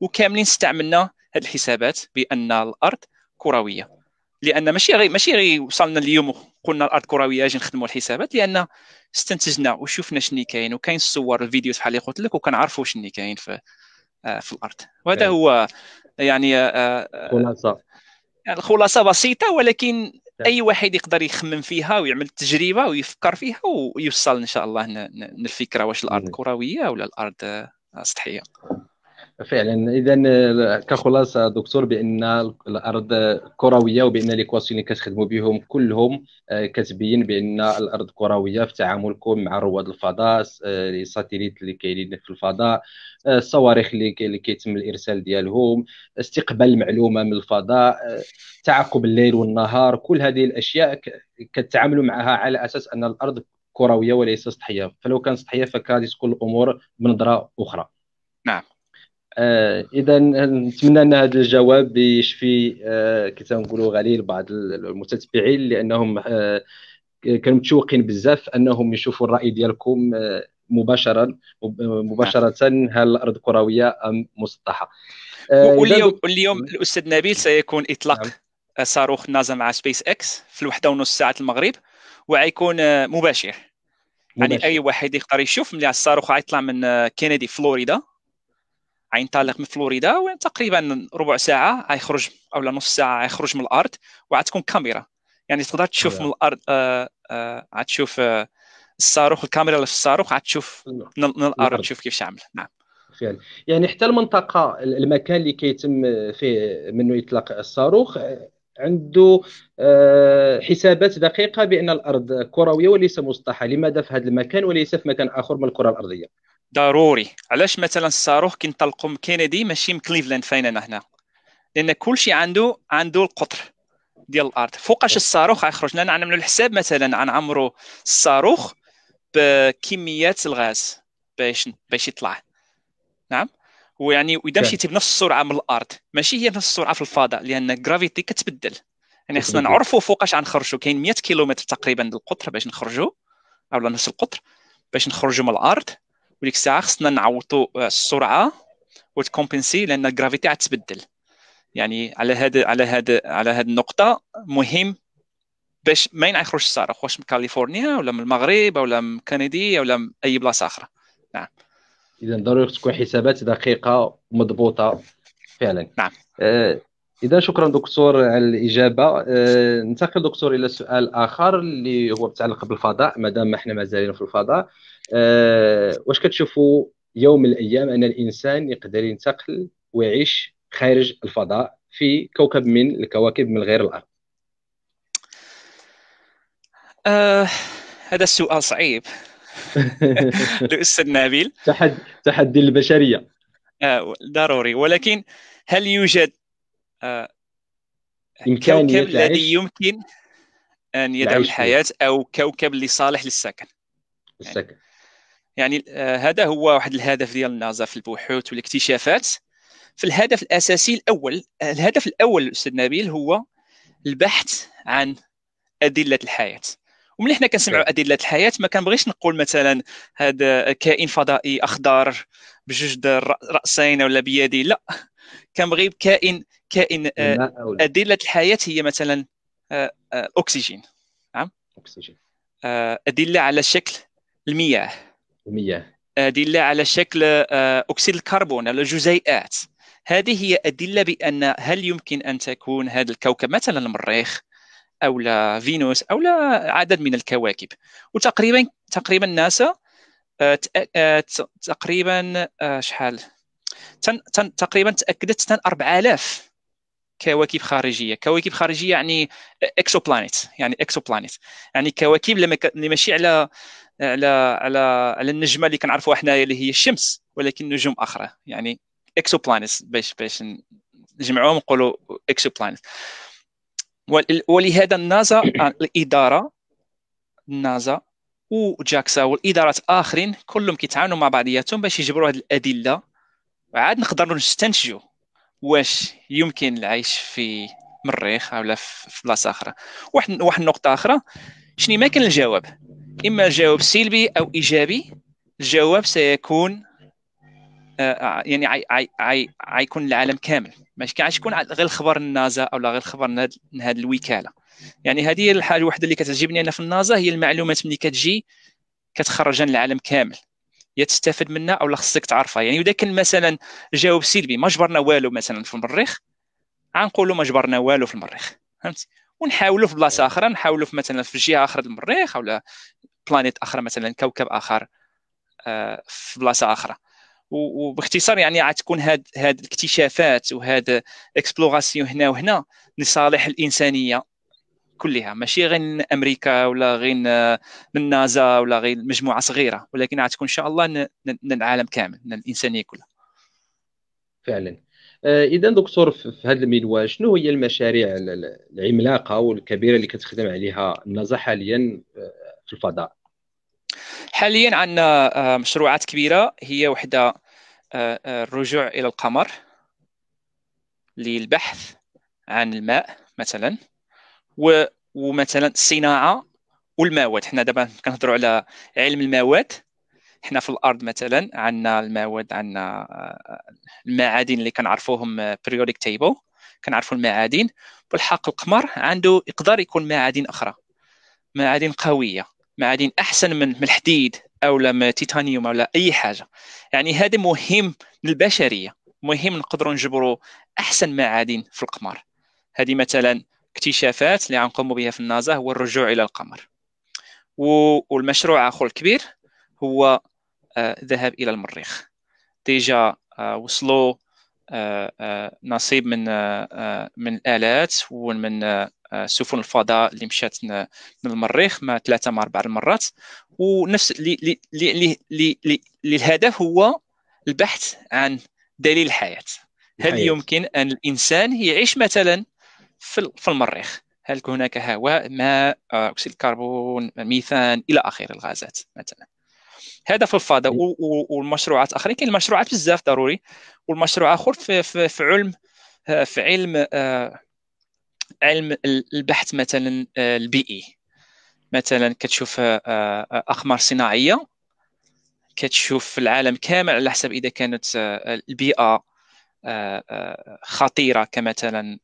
Speaker 2: وكاملين استعملنا هذه الحسابات بان الارض كرويه لان ماشي غير ماشي غير وصلنا اليوم وقلنا الارض كرويه اجي نخدموا الحسابات لان استنتجنا وشفنا شنو كاين وكاين الصور الفيديو بحال اللي قلت لك وكنعرفوا شنو كاين في آه، في الارض وهذا هو يعني آه، آه، خلاصه يعني الخلاصه بسيطه ولكن اي نعم. واحد يقدر يخمم فيها ويعمل تجربه ويفكر فيها ويوصل ان شاء الله للفكره واش الارض نعم. كرويه ولا الارض آه، سطحيه
Speaker 1: فعلا اذا كخلاصه دكتور بان الارض كرويه وبان ليكواسيون اللي كتخدموا بهم كلهم آه، كتبين بان الارض كرويه في تعاملكم مع رواد الفضاء آه، الساتيليت اللي كاينين في الفضاء آه، الصواريخ اللي كيتم الارسال ديالهم استقبال المعلومه من الفضاء تعاقب الليل والنهار كل هذه الاشياء كتعاملوا معها على اساس ان الارض كرويه وليس سطحيه فلو كانت سطحيه فكانت تكون الامور بنظره اخرى نعم آه، اذا نتمنى ان هذا الجواب يشفي آه، كي تنقولوا غليل بعض المتتبعين لانهم آه، كانوا متشوقين بزاف انهم يشوفوا الراي ديالكم مباشره مباشره هل الارض كرويه ام مسطحه
Speaker 2: واليوم اليوم نعم. الاستاذ نبيل سيكون اطلاق نعم. صاروخ نازا مع سبيس اكس في الوحده ونص ساعه المغرب وعيكون مباشر يعني اي واحد يقدر يشوف ملي الصاروخ غيطلع من كينيدي فلوريدا غينطلق من فلوريدا وين تقريبا ربع ساعه غيخرج او نص ساعه غيخرج من الارض وغتكون كاميرا يعني تقدر تشوف من الارض غتشوف آه، آه، آه، الصاروخ الكاميرا اللي في الصاروخ غتشوف من الارض تشوف كيفاش عامل نعم
Speaker 1: فعلا يعني حتى المنطقه المكان اللي كيتم فيه منه اطلاق الصاروخ عنده حسابات دقيقه بان الارض كرويه وليس مسطحه لماذا في هذا المكان وليس في مكان اخر من الكره الارضيه
Speaker 2: ضروري علاش مثلا الصاروخ كينطلقوا من كينيدي ماشي من كليفلاند فين انا هنا لان كلشي عنده عنده القطر ديال الارض فوقاش الصاروخ غيخرج لنا نعملوا الحساب مثلا غنعمروا الصاروخ بكميات الغاز باش باش يطلع نعم ويعني واذا مشيتي بنفس السرعه من الارض ماشي هي نفس السرعه في الفضاء لان الجرافيتي كتبدل يعني خصنا نعرفوا فوقاش غنخرجوا كاين 100 كيلومتر تقريبا القطر باش نخرجوا او نفس القطر باش نخرجوا من الارض وديك الساعه خصنا نعوضوا آه، السرعه وتكومبنسي لان الجرافيتي غتبدل يعني على هذا على هذا على هذه النقطه مهم باش ما ينعخروش الصاروخ واش من كاليفورنيا ولا من المغرب ولا من كندي ولا من اي بلاصه اخرى نعم
Speaker 1: اذا ضروري تكون حسابات دقيقه ومضبوطه فعلا نعم آه اذا شكرا دكتور على الاجابه آه ننتقل دكتور الى سؤال اخر اللي هو متعلق بالفضاء ما دام احنا مازالين في الفضاء آه، واش كتشوفوا يوم من الايام ان الانسان يقدر ينتقل ويعيش خارج الفضاء في كوكب من الكواكب من غير الارض
Speaker 2: آه هذا السؤال صعيب الاستاذ نبيل تحدي
Speaker 1: تحدي البشريه
Speaker 2: آه ضروري ولكن هل يوجد آه
Speaker 1: كوكب الذي
Speaker 2: يمكن ان يدعم الحياه او كوكب لصالح للسكن السكن يعني يعني آه، هذا هو واحد الهدف ديال النازا في البحوث والاكتشافات في الهدف الاساسي الاول آه، الهدف الاول استاذ نبيل هو البحث عن ادله الحياه وملي حنا كنسمعوا ادله الحياه ما كنبغيش نقول مثلا هذا آه، كائن فضائي اخضر بجوج راسين ولا بيدي لا كنبغي كائن كائن ادله الحياه هي مثلا اكسجين نعم اكسجين ادله على شكل المياه المياه أدلة على شكل آه، أكسيد الكربون على جزيئات هذه هي أدلة بأن هل يمكن أن تكون هذا الكوكب مثلا المريخ أو لا فينوس أو لا عدد من الكواكب وتقريبا تقريبا ناسا آه، آه، تقريبا شحال تقريبا تأكدت تن 4000 كواكب خارجيه كواكب خارجيه يعني اكسو بلانيت يعني اكسو بلانيت يعني كواكب اللي ماشي على على على على النجمه اللي كنعرفوها حنايا اللي هي الشمس ولكن نجوم اخرى يعني اكسو بلانيس باش باش نجمعوهم نقولوا اكسو بلانيس ولهذا النازا الاداره النازا وجاكسا والادارات اخرين كلهم كيتعاونوا مع بعضياتهم باش يجبروا هذه الادله وعاد نقدروا نستنتجوا واش يمكن العيش في مريخ او في بلاصه اخرى واحد واحد النقطه اخرى شنو ما كان الجواب إما جواب سلبي أو إيجابي الجواب سيكون آه، آه، يعني عي عي عي عيكون العالم كامل ماشي كاعش يكون غير الخبر النازا او غير الخبر هذه الوكاله يعني هذه هي الحاجه الوحده اللي كتعجبني انا في النازا هي المعلومات ملي كتجي كتخرجها للعالم كامل يا تستافد منها او لا خصك تعرفها يعني اذا كان مثلا جواب سلبي ما جبرنا والو مثلا في المريخ غنقولوا ما جبرنا والو في المريخ فهمت ونحاولوا في بلاصه اخرى نحاولوا في مثلا في جهه اخرى المريخ ولا بلانيت اخرى مثلا كوكب اخر آه، في بلاصه اخرى وباختصار يعني تكون هاد هاد الاكتشافات وهاد اكسبلوراسيون هنا وهنا لصالح الانسانيه كلها ماشي غير امريكا ولا غير آه، من نازا ولا غير مجموعه صغيره ولكن تكون ان شاء الله للعالم كامل للانسانيه كلها
Speaker 1: فعلا آه، اذا دكتور في هذا المنوال شنو هي المشاريع العملاقه والكبيره اللي كتخدم عليها النازا حاليا آه،
Speaker 2: في الفضاء حاليا عندنا آه، مشروعات كبيره هي وحده الرجوع الى القمر للبحث عن الماء مثلا ومثلا الصناعه والمواد حنا دابا كنهضروا على علم المواد حنا في الارض مثلا عندنا المواد عندنا آه، المعادن اللي كنعرفوهم بريوديك تيبل كنعرفوا المعادن بالحق القمر عنده يقدر يكون معادن اخرى معادن قويه معادن احسن من الحديد او من تيتانيوم لا اي حاجه يعني هذا مهم للبشريه مهم نقدروا نجبروا احسن معادن في القمر هذه مثلا اكتشافات اللي غنقوموا بها في النازا هو الرجوع الى القمر والمشروع اخر الكبير هو الذهاب الى المريخ ديجا آه، وصلوا آه، آه، نصيب من من الالات ومن سفن الفضاء اللي مشات للمريخ ما ثلاثه مع اربع المرات ونفس لي الهدف هو البحث عن دليل الحياه هل يمكن ان الانسان يعيش مثلا في المريخ هل هناك هواء ماء اكسيد الكربون ميثان الى اخره الغازات مثلا هذا في الفضاء إيه. والمشروعات اخرين كاين المشروعات بزاف ضروري والمشروع اخر في, في, في علم آه، في علم آه، علم البحث مثلا آه، البيئي e. مثلا كتشوف اقمار صناعيه كتشوف العالم كامل على حسب اذا كانت البيئه خطيره كمثلا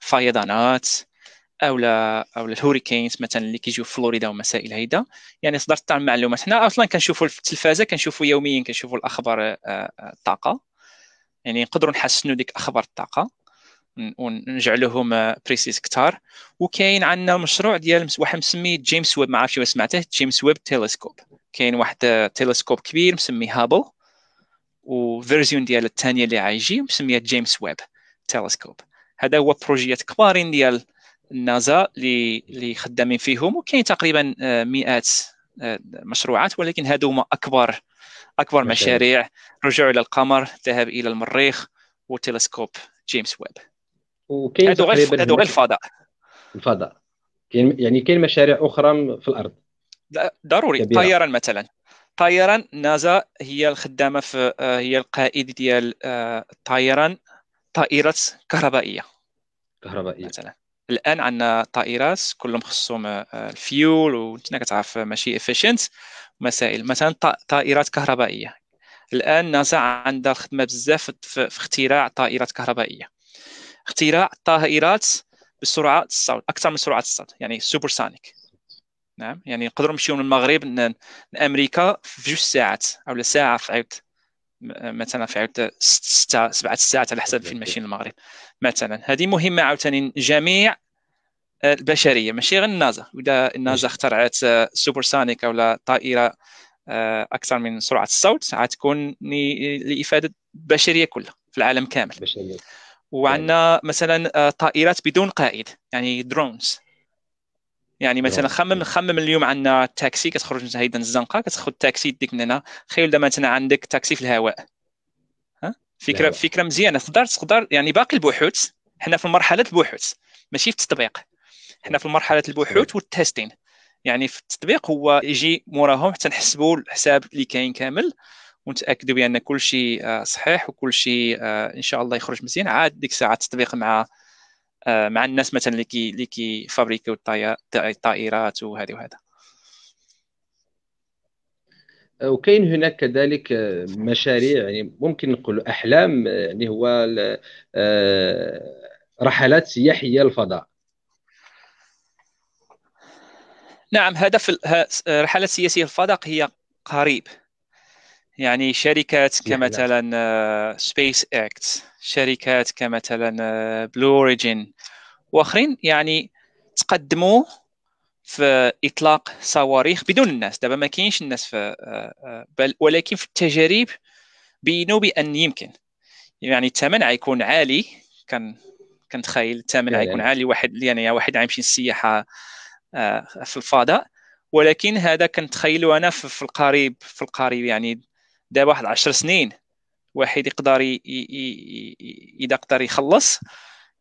Speaker 2: فيضانات اولا اولا الهوريكينز مثلا اللي كيجيو في فلوريدا ومسائل هيدا يعني صدرت حتى المعلومات حنا اصلا كنشوفوا في التلفازه كنشوفوا يوميا كنشوفوا الاخبار الطاقه آه، آه، يعني نقدروا نحسنوا ديك اخبار الطاقه ونجعلوهم بريسيز آه، كتار وكاين عندنا مشروع ديال واحد مسميه جيمس ويب ما عرفتش واش سمعته جيمس ويب تيليسكوب كاين واحد تيليسكوب كبير مسمي هابل وفيرجن ديال الثانيه اللي عايجي مسميه جيمس ويب تيليسكوب هذا هو بروجيات كبارين ديال النازا اللي خدامين فيهم وكاين تقريبا آه، مئات آه، مشروعات ولكن هادو هما اكبر اكبر مشاريع رجوع الى القمر الذهاب الى المريخ وتلسكوب جيمس ويب
Speaker 1: وكاين هادو غير هادو غير الفضاء الفضاء كاين يعني كاين مشاريع اخرى في الارض
Speaker 2: ضروري كبيرة. طيران مثلا طيران نازا هي الخدامه في آه، هي القائد ديال الطيران طائره كهربائيه كهربائيه مثلا الان عندنا طائرات كلهم خصهم آه، الفيول وانت كتعرف ماشي افيشنت مسائل مثلا طائرات كهربائيه الان ناسا عندها الخدمه بزاف في اختراع طائرات كهربائيه اختراع طائرات بسرعه الصوت اكثر من سرعه الصوت يعني سوبر سانيك نعم يعني نقدروا نمشيو من المغرب لامريكا في جوج ساعات او ساعه في عيط مثلا في عوده ستة سبعة ساعات على حسب فين ماشيين المغرب مثلا هذه مهمه عاوتاني جميع البشريه ماشي غير النازا وإذا النازا اخترعت سوبر سونيك طائره آه، اكثر من سرعه الصوت غتكون لافاده البشريه كلها في العالم كامل وعندنا مثلا آه، طائرات بدون قائد يعني درونز يعني مثلا خمم خمم اليوم عندنا تاكسي كتخرج من هيدا الزنقه كتاخذ تاكسي يديك من هنا تخيل دابا مثلا عندك تاكسي في الهواء ها فكره الهواء. فكره مزيانه تقدر تقدر يعني باقي البحوث حنا في مرحله البحوث ماشي في التطبيق حنا في مرحله البحوث والتستين يعني في التطبيق هو يجي موراهم حتى نحسبوا الحساب اللي كاين كامل ونتاكدوا بان كل شيء آه، صحيح وكل شيء آه، ان شاء الله يخرج مزيان عاد ديك الساعه التطبيق مع آه، مع الناس مثلا اللي كي اللي كيفابريكيو الطائرات وهذه وهذا
Speaker 1: وكاين هناك كذلك مشاريع يعني ممكن نقول احلام يعني هو آه، رحلات سياحيه للفضاء
Speaker 2: نعم هدف رحلات سياسيه الفضاء هي قريب يعني شركات كمثلا سبيس آه، اكت شركات كمثلا بلو آه، اوريجين واخرين يعني تقدموا في اطلاق صواريخ بدون الناس دابا ما كاينش الناس في آه، بل ولكن في التجارب بينوا بان يمكن يعني الثمن غيكون عالي كان كنتخيل الثمن غيكون عالي واحد يعني واحد غيمشي للسياحه في الفضاء ولكن هذا كنتخيلو انا في القريب في القريب يعني دابا واحد 10 سنين واحد يقدر ي... ي... ي... اذا قدر يخلص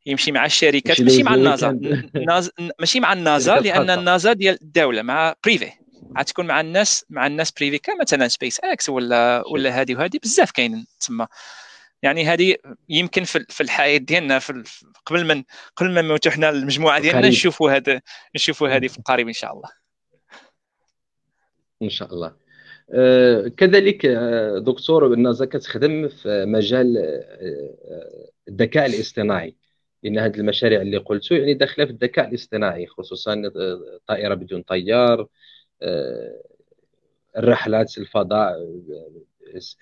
Speaker 2: يمشي مع الشركات ماشي مع النازا ناز... ماشي مع النازا لان النازا ديال الدوله مع بريفي عاد تكون مع الناس مع الناس بريفي كمثلا سبيس اكس ولا ولا هذه وهذه بزاف كاين تما يعني هذه يمكن في الحياه ديالنا في قبل من قبل ما نموتوا حنا المجموعه ديالنا نشوفوا هذا نشوفوا هذه في القريب ان شاء الله
Speaker 1: ان شاء الله آه، كذلك آه، دكتور النازا كتخدم في مجال آه، الذكاء الاصطناعي لان هذه المشاريع اللي قلتو يعني داخله في الذكاء الاصطناعي خصوصا طائره بدون طيار الرحلات الفضاء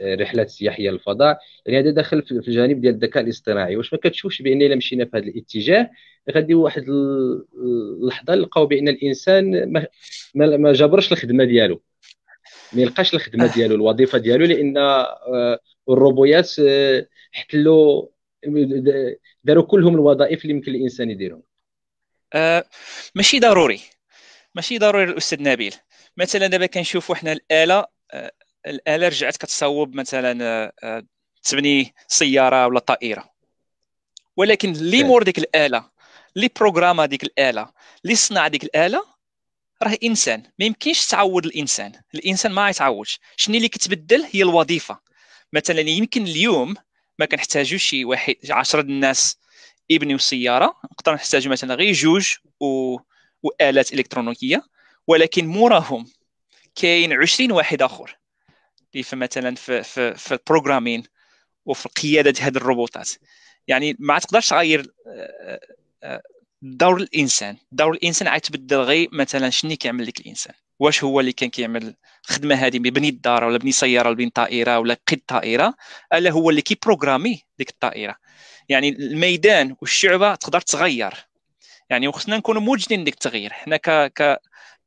Speaker 1: رحلات سياحيه للفضاء يعني هذا داخل في الجانب ديال الذكاء الاصطناعي واش ما كتشوفش بان الا مشينا في هذا الاتجاه غادي واحد اللحظه نلقاو بان الانسان ما, ما جبرش الخدمه ديالو ما يلقاش الخدمه آه. ديالو الوظيفه ديالو لان آه، الروبويات آه، احتلوا داروا كلهم الوظائف اللي يمكن الانسان يديرهم
Speaker 2: آه ماشي ضروري ماشي ضروري الاستاذ نبيل مثلا دابا كنشوفوا حنا الاله آه الاله رجعت كتصوب مثلا آه تبني سياره ولا طائره ولكن اللي مور ديك الاله اللي بروغراما ديك الاله اللي صنع ديك الاله راه انسان ما يمكنش تعوض الانسان الانسان ما يتعوضش شنو اللي كتبدل هي الوظيفه مثلا يعني يمكن اليوم ما كنحتاجوش شي واحد 10 الناس يبنيو سياره نقدر نحتاجو مثلا غير جوج و... والات الكترونيكيه ولكن موراهم كاين 20 واحد اخر اللي في مثلا في في, في البروغرامين وفي قياده هذه الروبوتات يعني ما تقدرش تغير آه، آه، آه، دور الانسان دور الانسان عاد تبدل غير مثلا شنو كيعمل لك الانسان واش هو اللي كان كيعمل الخدمه هذه ببني الدار ولا بني سياره ولا بني طائره ولا قيد طائره الا هو اللي كيبروغرامي ديك الطائره يعني الميدان والشعبه تقدر تغير يعني وخصنا نكونوا موجدين ديك التغيير حنا ك ك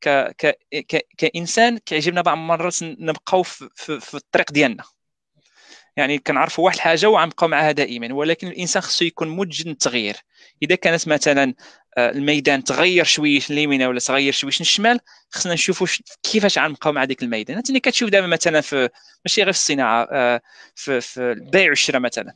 Speaker 2: ك ك كانسان كيعجبنا بعض المرات نبقاو في, في, في الطريق ديالنا يعني كنعرفوا واحد الحاجه وعنبقاو معها دائما ولكن الانسان خصو يكون متجن للتغيير اذا كانت مثلا آه، الميدان تغير شويه اليمين ولا تغير شويه للشمال خصنا نشوفوا كيفاش غنبقاو مع ديك الميدان انت اللي كتشوف دابا مثلا في ماشي غير في الصناعه آه، في, في البيع والشراء مثلا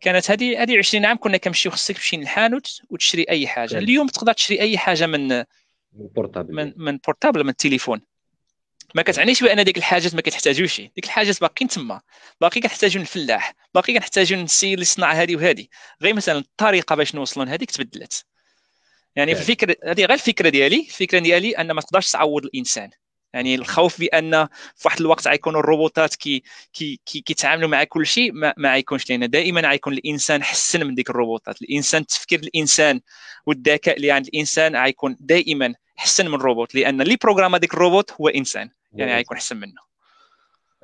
Speaker 2: كانت هذه هذه 20 عام كنا كنمشيو خصك تمشي للحانوت وتشري اي حاجه اليوم تقدر تشري اي حاجه من من بورتابل من, من بورتابل من التليفون ما كتعنيش بان ديك الحاجات ما كتحتاجوش ديك الحاجات باقيين تما باقي كنحتاجو الفلاح باقي كنحتاجو السيد اللي صنع هذه وهذه غير مثلا الطريقه باش نوصلوا هذيك تبدلت يعني في الفكره هذه غير الفكره ديالي الفكره ديالي ان ما تقدرش تعوض الانسان يعني الخوف بان في واحد الوقت غيكونوا الروبوتات كي كي كيتعاملوا مع كل شيء ما, ما غيكونش لان دائما غيكون الانسان حسن من ديك الروبوتات الانسان تفكير الانسان والذكاء اللي عند الانسان غيكون دائما حسن من الروبوت لان اللي بروغرام ديك الروبوت هو انسان يعني إيه. غيكون احسن منه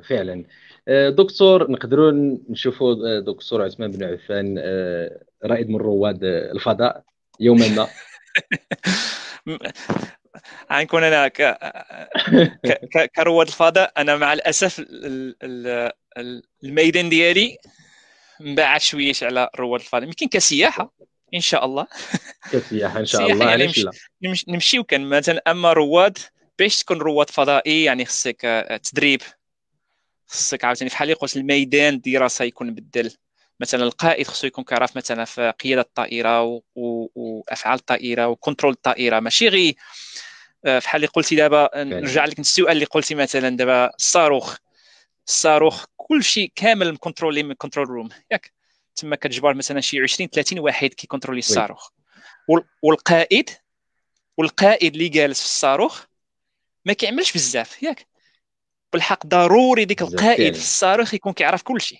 Speaker 1: فعلا آه، دكتور نقدروا نشوفوا آه، دكتور عثمان بن عفان آه، رائد من رواد الفضاء يوما ما
Speaker 2: غنكون انا ك... ك... كرواد الفضاء انا مع الاسف ال... الميدان ديالي مبعد شويه على رواد الفضاء يمكن كسياحه ان شاء الله كسياحه ان شاء الله يعني نمشيو كان مثلا اما رواد باش تكون رواد فضائي يعني خصك آه، تدريب خصك عاوتاني بحال اللي قلت الميدان الدراسه يكون بدل مثلا القائد خصو يكون كيعرف مثلا في قياده الطائره وافعال الطائره وكنترول الطائره ماشي غير بحال آه، اللي قلتي دابا نرجع لك السؤال اللي قلتي مثلا دابا الصاروخ الصاروخ كلشي كامل مكونترولي من كنترول روم ياك تما كتجبر مثلا شي 20 30 واحد كيكونترولي الصاروخ والقائد والقائد اللي جالس في الصاروخ ما كيعملش بزاف ياك بالحق ضروري ديك القائد في الصاروخ يكون كيعرف كل شيء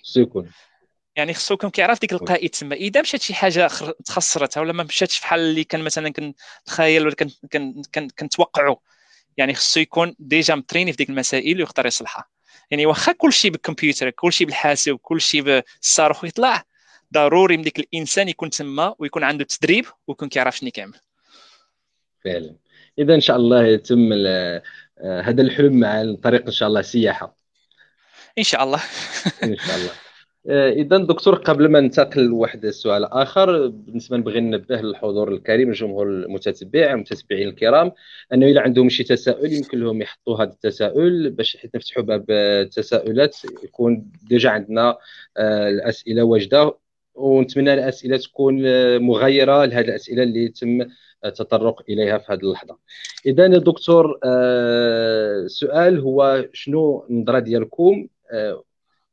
Speaker 2: يعني خصو يكون كيعرف ديك القائد تما اذا مشات شي حاجه تخسرتها ولا ما مشاتش بحال اللي كان مثلا كنتخيل ولا كنتوقعوا يعني خصو يكون ديجا متريني في ديك المسائل ويقدر يصلحها يعني واخا كلشي بالكمبيوتر كلشي بالحاسب كلشي بالصاروخ يطلع ضروري من ديك الانسان يكون تما ويكون عنده تدريب ويكون كيعرف شنو كيعمل
Speaker 1: فعلا اذا ان شاء الله يتم آه، هذا الحلم عن طريق ان شاء الله سياحه ان شاء الله ان شاء الله آه، اذا دكتور قبل ما ننتقل لواحد السؤال اخر بالنسبه نبغي ننبه للحضور الكريم الجمهور المتتبع المتتبعين الكرام انه الا عندهم شي تساؤل يمكن لهم يحطوا هذا التساؤل باش حيت نفتحوا باب التساؤلات يكون ديجا عندنا آه، الاسئله واجده ونتمنى الاسئله تكون مغيره لهذه الاسئله اللي تم التطرق اليها في هذه اللحظه اذا يا دكتور السؤال آه، هو شنو النظره ديالكم آه،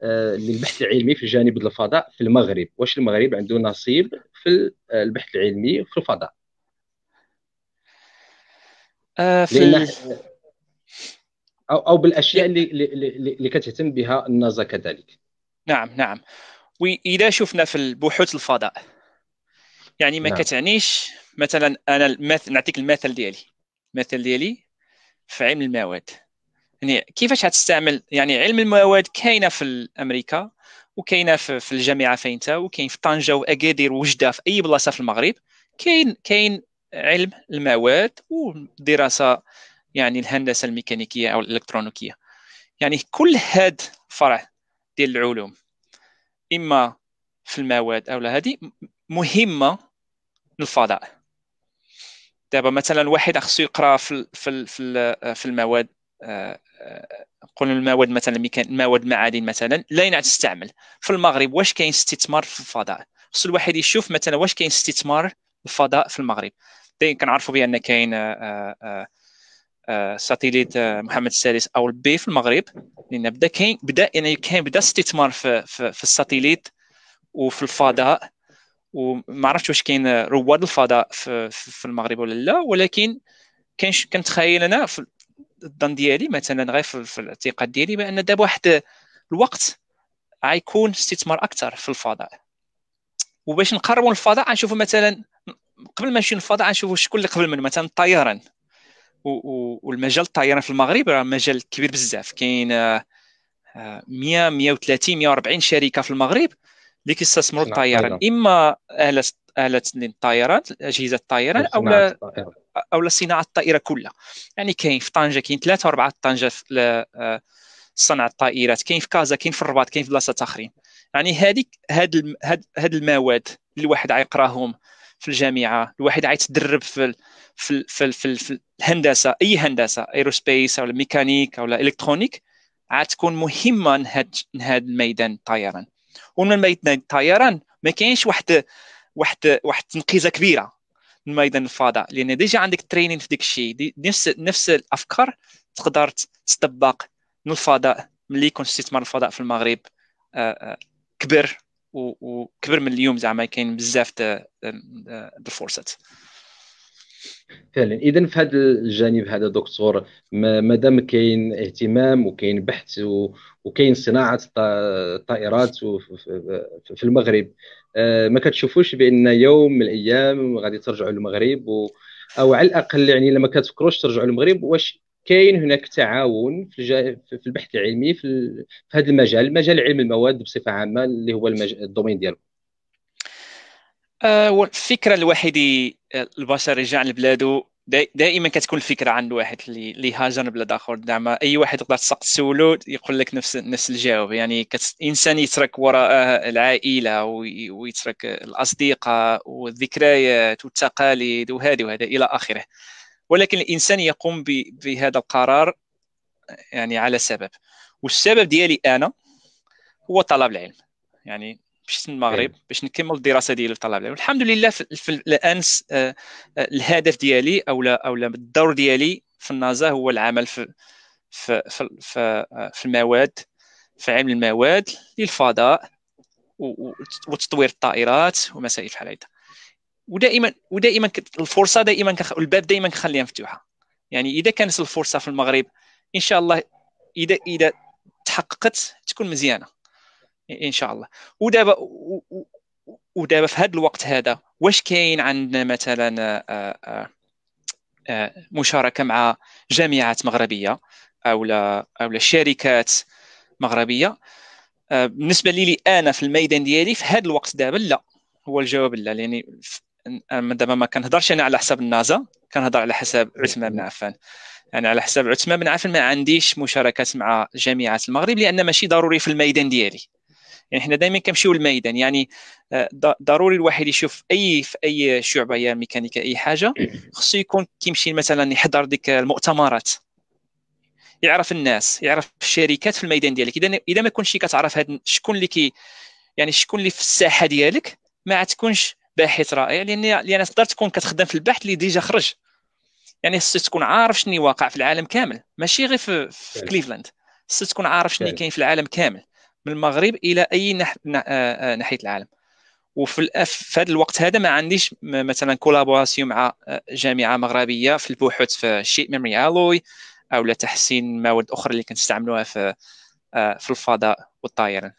Speaker 1: آه، للبحث العلمي في جانب الفضاء في المغرب واش المغرب عنده نصيب في البحث العلمي في الفضاء
Speaker 2: في او او بالاشياء اللي اللي كتهتم بها النازا كذلك نعم نعم واذا شفنا في البحوث الفضاء يعني ما نعم. كتعنيش مثلا انا المثل نعطيك المثل ديالي المثل ديالي في علم المواد يعني كيفاش غتستعمل يعني علم المواد كاينه في امريكا وكاينه في, في الجامعه فين انت وكاين في طنجه واكادير وجده في اي بلاصه في المغرب كاين كاين علم المواد ودراسه يعني الهندسه الميكانيكيه او الالكترونيكيه يعني كل هاد فرع ديال العلوم اما في المواد او هذه مهمه للفضاء دابا مثلا واحد خصو يقرا في في في, في المواد آه، آه، نقول المواد مثلا المواد المعادن مثلا لا ينعاد تستعمل في المغرب واش كاين استثمار في الفضاء خصو الواحد يشوف مثلا واش كاين استثمار الفضاء في المغرب دايما كنعرفوا بان كاين آه، ساتيليت محمد السادس او البي في المغرب لان بدا كاين بدا يعني كاين بدا استثمار في, في, في الساتيليت وفي الفضاء وما عرفتش واش كاين رواد الفضاء في, في المغرب ولا لا ولكن كاين كنتخيل انا في الظن ديالي مثلا غير في, في الاعتقاد ديالي بان دابا واحد الوقت غيكون استثمار اكثر في الفضاء وباش نقربوا للفضاء غنشوفوا مثلا قبل ما نمشيو للفضاء غنشوفوا شكون اللي قبل من مثلا الطيران والمجال الطيران في المغرب راه مجال كبير بزاف كاين 100 130 140 شركه في المغرب اللي كيستثمروا الطيران نعم، اما اهل اهل الطيران اجهزه الطيران او او صناعه الطائره كلها يعني كاين في طنجه كاين ثلاثه واربعه طنجه في آه، صنع الطائرات كاين في كازا كاين في الرباط كاين في بلاصات اخرين يعني هذيك هاد هاد هاد المواد اللي الواحد عيقراهم في الجامعه الواحد عيتدرب في في في, في, في الهندسه اي هندسه ايروسبيس او ميكانيك او الكترونيك عاد تكون مهمه لهاد لهاد الميدان الطيران ومن الميدان الطيران ما كاينش واحد واحد واحد تنقيزه كبيره من ميدان الفضاء لان ديجا عندك ترينين في داك الشيء نفس نفس الافكار تقدر تطبق من الفضاء ملي يكون استثمار الفضاء في المغرب آه، آه، كبر وكبر من اليوم زعما كاين بزاف الفرصات آه،
Speaker 1: فعلا اذا في هذا الجانب هذا دكتور ما دام كاين اهتمام وكاين بحث وكاين صناعه الطائرات في المغرب آه، ما كتشوفوش بان يوم من الايام غادي ترجعوا للمغرب و او على الاقل يعني لما كتفكروش ترجعوا للمغرب واش كاين هناك تعاون في, الج... في البحث العلمي في, ال... في هذا المجال مجال علم المواد بصفه عامه اللي هو المج... الدومين ديالكم
Speaker 2: آه، الفكره الواحد آه، البشر يرجع لبلادو دائما كتكون الفكره عند واحد اللي هاجر لبلاد اخر زعما اي واحد تقدر تسولو يقول لك نفس نفس الجواب يعني الانسان يترك وراء العائله ويترك الاصدقاء والذكريات والتقاليد وهذه وهذا الى اخره ولكن الانسان يقوم بهذا القرار يعني على سبب والسبب ديالي انا هو طلب العلم يعني مشيت المغرب إيه. باش نكمل الدراسه ديالي في طلاب العلم الحمد لله في الان آه، آه، الهدف ديالي او لا او لا الدور ديالي في النازا هو العمل في في في, في, آه، في المواد في علم المواد للفضاء وتطوير الطائرات ومسائل بحال هكذا ودائما ودائما الفرصه دائما الباب دائما كنخليها مفتوحه يعني اذا كانت الفرصه في المغرب ان شاء الله اذا اذا تحققت تكون مزيانه ان شاء الله ودابا ودابا في هذا الوقت هذا واش كاين عندنا مثلا آه، آه، آه، مشاركه مع جامعات مغربيه او او شركات مغربيه بالنسبه لي لي انا في الميدان ديالي في هذا الوقت دابا لا هو الجواب لا يعني دابا ما كنهضرش انا على حساب النازا كنهضر على حساب عثمان بن عفان يعني على حساب عثمان بن عفان ما عنديش مشاركات مع جامعات المغرب لان ماشي ضروري في الميدان ديالي يعني احنا دائما كنمشيو للميدان يعني آه، ضروري الواحد يشوف اي في اي شعبه يا ميكانيكا اي حاجه إيه. خصو يكون كيمشي مثلا يحضر ديك المؤتمرات يعرف الناس يعرف الشركات في الميدان ديالك اذا اذا ما كنتش كتعرف هاد شكون اللي كي يعني شكون اللي في الساحه ديالك ما تكونش باحث رائع لان لان تقدر تكون كتخدم في البحث اللي ديجا خرج يعني خصك تكون عارف شنو واقع في العالم كامل ماشي غير في, في كليفلاند خصك تكون عارف شنو كاين في العالم كامل من المغرب الى اي نح... آه، آه، ناحيه العالم وفي في هذا الوقت هذا ما عنديش مثلا كولابوراسيون مع آه، جامعه مغربيه في البحوث في شيء ميموري الوي او تحسين مواد اخرى اللي كنستعملوها في في الفضاء والطيران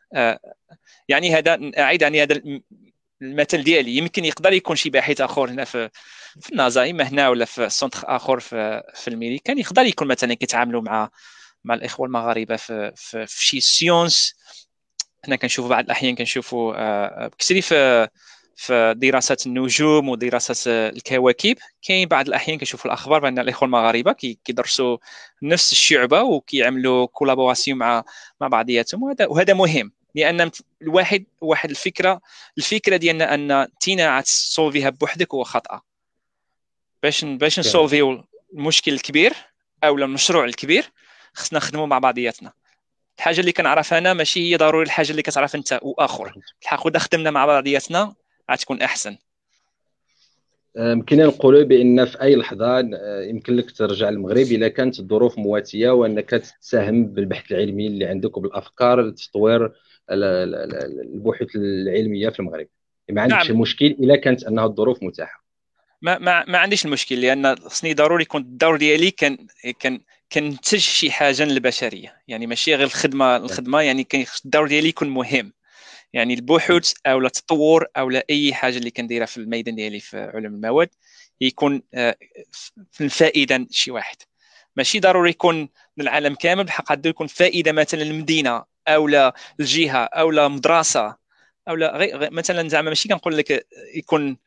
Speaker 2: يعني هذا اعيد يعني هذا المثل ديالي يمكن يقدر يكون شي باحث اخر هنا في في النازا اما هنا ولا في سونتر اخر في, في الميريكان يقدر يكون مثلا كيتعاملوا مع مع الاخوه المغاربه في, في, في شي سيونس حنا كنشوفوا بعض الاحيان كنشوفوا آه، آه، كثير في في دراسه النجوم ودراسه آه، الكواكب كاين بعض الاحيان كنشوفوا الاخبار بان الاخوه المغاربه كيدرسوا نفس الشعبه وكيعملوا كولابوراسيون مع مع بعضياتهم وهذا وهذا مهم لان الواحد واحد الفكره الفكره ديالنا ان تينا تسولفيها بوحدك هو خطا باش باش نسولفيو المشكل الكبير او المشروع الكبير خصنا نخدموا مع بعضياتنا الحاجه اللي كنعرف انا ماشي هي ضروري الحاجه اللي كتعرف انت واخر الحق اذا خدمنا مع بعضياتنا غتكون احسن
Speaker 1: يمكن أه، نقول بان في اي لحظه أه، يمكن لك ترجع للمغرب الا كانت الظروف مواتيه وانك تساهم بالبحث العلمي اللي عندك وبالافكار لتطوير البحوث العلميه في المغرب ما عندكش نعم. مشكل الا كانت انها الظروف متاحه
Speaker 2: ما ما, ما عنديش المشكل لان خصني ضروري يكون الدور ديالي كان كان كنتج شي حاجه للبشريه يعني ماشي غير الخدمه الخدمه يعني كان الدور ديالي يكون مهم يعني البحوث او التطور او لا اي حاجه اللي كنديرها في الميدان ديالي في علم المواد يكون آه، في الفائده شي واحد ماشي ضروري يكون للعالم كامل بحق قد يكون فائده مثلا للمدينه او لا او لا مدرسه او لا غير مثلا زعما ماشي كنقول لك يكون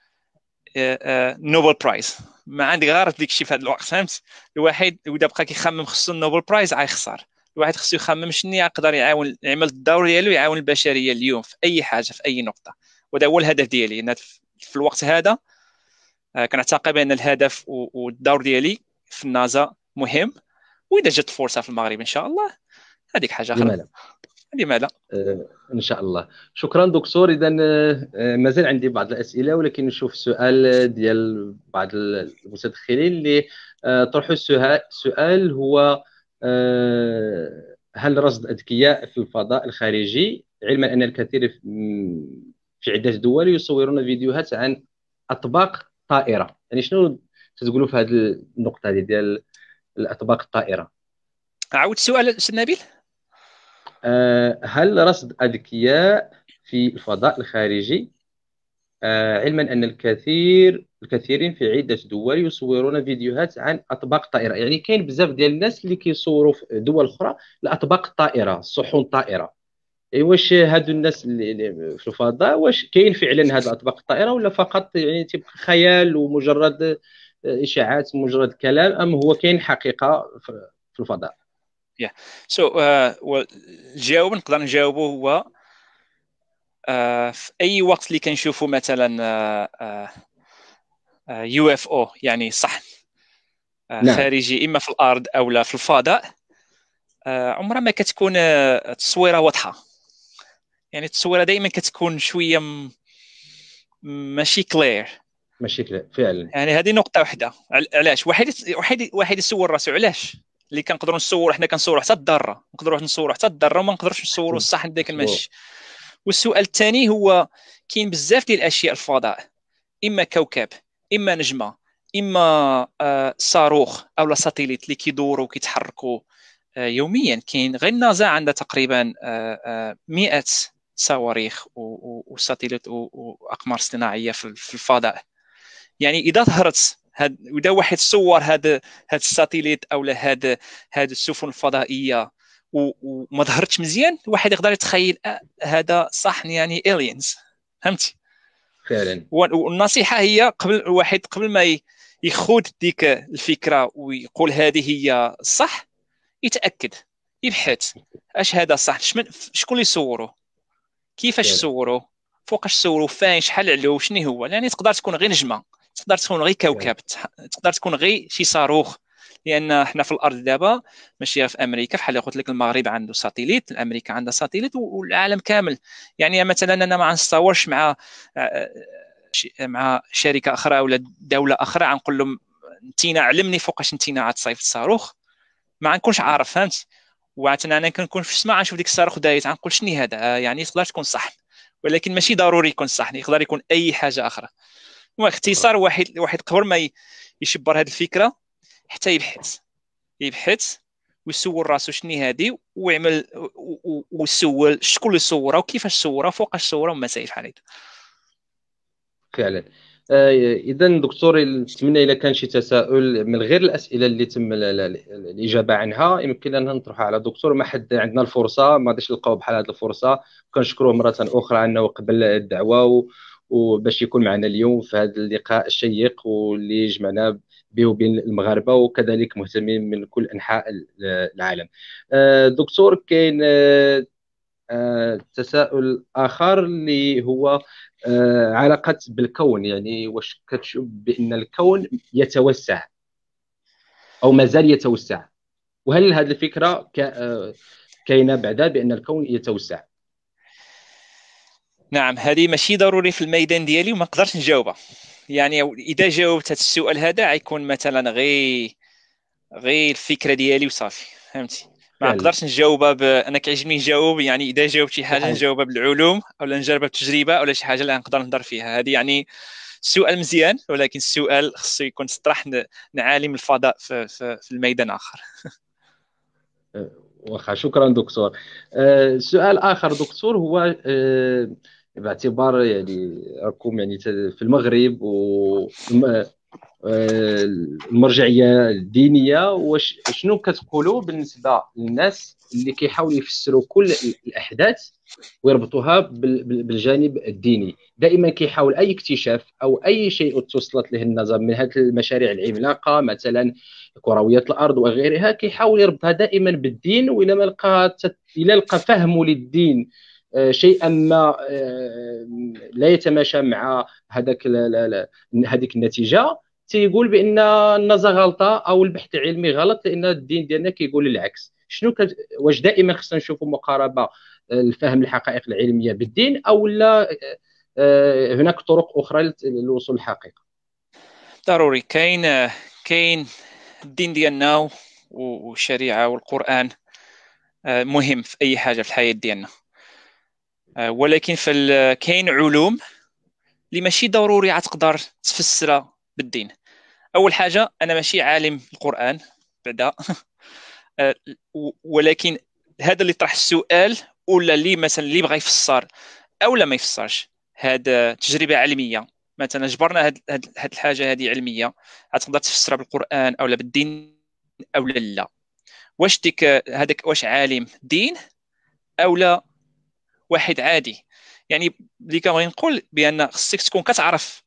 Speaker 2: آه، نوبل برايز ما عندي غير ديك الشيء في هذا الوقت فهمت الواحد ودا بقى كيخمم خصو النوبل برايز غيخسر الواحد خصو يخمم شنو يقدر يعاون يعمل الدور ديالو يعاون البشريه اليوم في اي حاجه في اي نقطه وهذا هو الهدف ديالي انا في الوقت هذا آه، كنعتقد بان الهدف والدور ديالي في النازا مهم واذا جات فرصه في المغرب ان شاء الله هذيك حاجه اخرى لماذا؟ آه،
Speaker 1: ان شاء الله شكرا دكتور اذا آه، آه، مازال عندي بعض الاسئله ولكن نشوف سؤال ديال بعض المتدخلين اللي طرحوا السؤال هو هل رصد اذكياء في الفضاء الخارجي علما ان الكثير في عده دول يصورون فيديوهات عن اطباق طائره يعني شنو تقولوا في هذه النقطه ديال الاطباق الطائره عاود السؤال سي نبيل آه، هل رصد اذكياء في الفضاء الخارجي آه، علما ان الكثير الكثيرين في عده دول يصورون فيديوهات عن اطباق طائرة يعني كاين بزاف ديال الناس اللي كيصوروا في دول اخرى لاطباق الطائره الصحون الطائره اي واش هادو الناس اللي في الفضاء واش كاين فعلا هاد اطباق الطائره ولا فقط يعني تبقى خيال ومجرد اشاعات مجرد كلام ام هو كاين حقيقه في الفضاء
Speaker 2: uh, well, الجواب نقدر نجاوبه هو uh, في اي وقت اللي كنشوفوا مثلا يو اف او يعني صحن uh, نعم. خارجي اما في الارض او لا في الفضاء uh, عمرها ما كتكون التصويره واضحه يعني التصويره دائما كتكون شويه م... ماشي كلير
Speaker 1: ماشي كلير فعلا
Speaker 2: يعني هذه نقطه واحده علاش واحد واحد واحد يسول راسو علاش اللي كنقدروا نصوروا حنا كنصوروا حتى الذره نقدروا نصوروا حتى الذره وما نقدرش نصوروا الصح داك الماشي والسؤال الثاني هو كاين بزاف ديال الاشياء الفضاء اما كوكب اما نجمه اما آه، صاروخ او ساتيليت اللي كيدوروا وكيتحركوا آه، يوميا كاين غير النازا عندها تقريبا آه، مئة 100 صواريخ وساتيليت واقمار اصطناعيه في الفضاء يعني اذا ظهرت هاد واحد صور هاد هاد الساتيليت اولا هاد هاد السفن الفضائيه وما ظهرتش مزيان واحد يقدر يتخيل آه، هذا صح يعني الينز فهمتي فعلا والنصيحه هي قبل الواحد قبل ما يخوض ديك الفكره ويقول هذه هي الصح يتاكد يبحث اش هذا صح شكون اللي صوروه كيفاش صوروه فوقاش صوروه فين شحال علو شنو هو يعني تقدر تكون غير نجمه تقدر تكون غير كوكب تقدر تكون غير شي صاروخ لان حنا في الارض دابا ماشي في امريكا بحال قلت لك المغرب عنده ساتيليت امريكا عندها ساتيليت والعالم كامل يعني مثلا انا ما نصورش مع آه، مع شركه اخرى ولا دوله اخرى نقول لهم انتينا علمني فوقاش انتينا صيف الصاروخ ما نكونش عارف فهمت وعتنا انا كنكون في السماء نشوف ديك الصاروخ دايت نقول شنو هذا يعني تقدر تكون صح ولكن ماشي ضروري يكون صح يقدر يكون اي حاجه اخرى اختصار واحد واحد قبل ما يشبر هذه الفكره حتى يبحث يبحث ويسول راسو شني هذه ويعمل ويسول شكون اللي صوره وكيفاش صوره فوقاش صوره ومسائل بحال هكا
Speaker 1: فعلا آه، اذا دكتور نتمنى اذا كان شي تساؤل من غير الاسئله اللي تم الاجابه عنها يمكن ان نطرحها على الدكتور ما حد عندنا الفرصه ما غاديش نلقاو بحال هذه الفرصه وكنشكروه مره اخرى انه قبل الدعوه وباش يكون معنا اليوم في هذا اللقاء الشيق واللي جمعنا به وبين المغاربه وكذلك مهتمين من كل انحاء العالم آه، دكتور كاين آه، آه، تساؤل اخر اللي هو علاقه بالكون يعني واش كتشوف بان الكون يتوسع او مازال يتوسع
Speaker 2: وهل هذه الفكره كاينه بعدا بان الكون يتوسع نعم هذه ماشي ضروري في الميدان ديالي وما نقدرش نجاوبها يعني اذا جاوبت هذا السؤال هذا غيكون مثلا غي غير الفكره ديالي وصافي فهمتي ما نقدرش نجاوبها ب... انا كيعجبني نجاوب يعني اذا جاوبت شي حاجه نجاوبها بالعلوم ولا نجربها بالتجربه ولا شي حاجه اللي نقدر نهضر فيها هذه يعني سؤال مزيان ولكن السؤال خصو يكون تطرح نعالم الفضاء في, في, في الميدان اخر
Speaker 1: أه، واخا شكرا دكتور أه سؤال اخر دكتور هو أه باعتبار يعني راكم يعني في المغرب و المرجعيه الدينيه واش شنو كتقولوا بالنسبه للناس اللي كيحاولوا يفسروا كل الاحداث ويربطوها بالجانب الديني دائما كيحاول اي اكتشاف او اي شيء توصلت له النظر من هذه المشاريع العملاقه مثلا كرويه الارض وغيرها كيحاول يربطها دائما بالدين والى ما لقى الى لقى فهمه للدين آه، شيئا ما آه، لا يتماشى مع هذاك هذيك النتيجه تيقول بان النظر غلطه او البحث العلمي غلط لان الدين ديالنا كيقول العكس شنو كت... واش دائما خصنا نشوفوا مقاربه آه، لفهم الحقائق العلميه بالدين او لا آه، آه، هناك طرق اخرى للوصول
Speaker 2: للحقيقه ضروري كاين كاين الدين ديالنا والشريعه والقران مهم في اي حاجه في الحياه ديالنا ولكن في كاين علوم اللي ماشي ضروري تقدر تفسرها بالدين اول حاجه انا ماشي عالم القران بعدا أه، ولكن هذا اللي طرح السؤال ولا اللي مثلا اللي بغى يفسر او لا ما يفسرش هذا تجربه علميه مثلا جبرنا هاد, هاد, هاد الحاجه هذه علميه تقدر تفسرها بالقران او لا بالدين او لا لا واش ديك هذاك واش عالم دين او لا واحد عادي يعني اللي كنبغي نقول بان خصك تكون كتعرف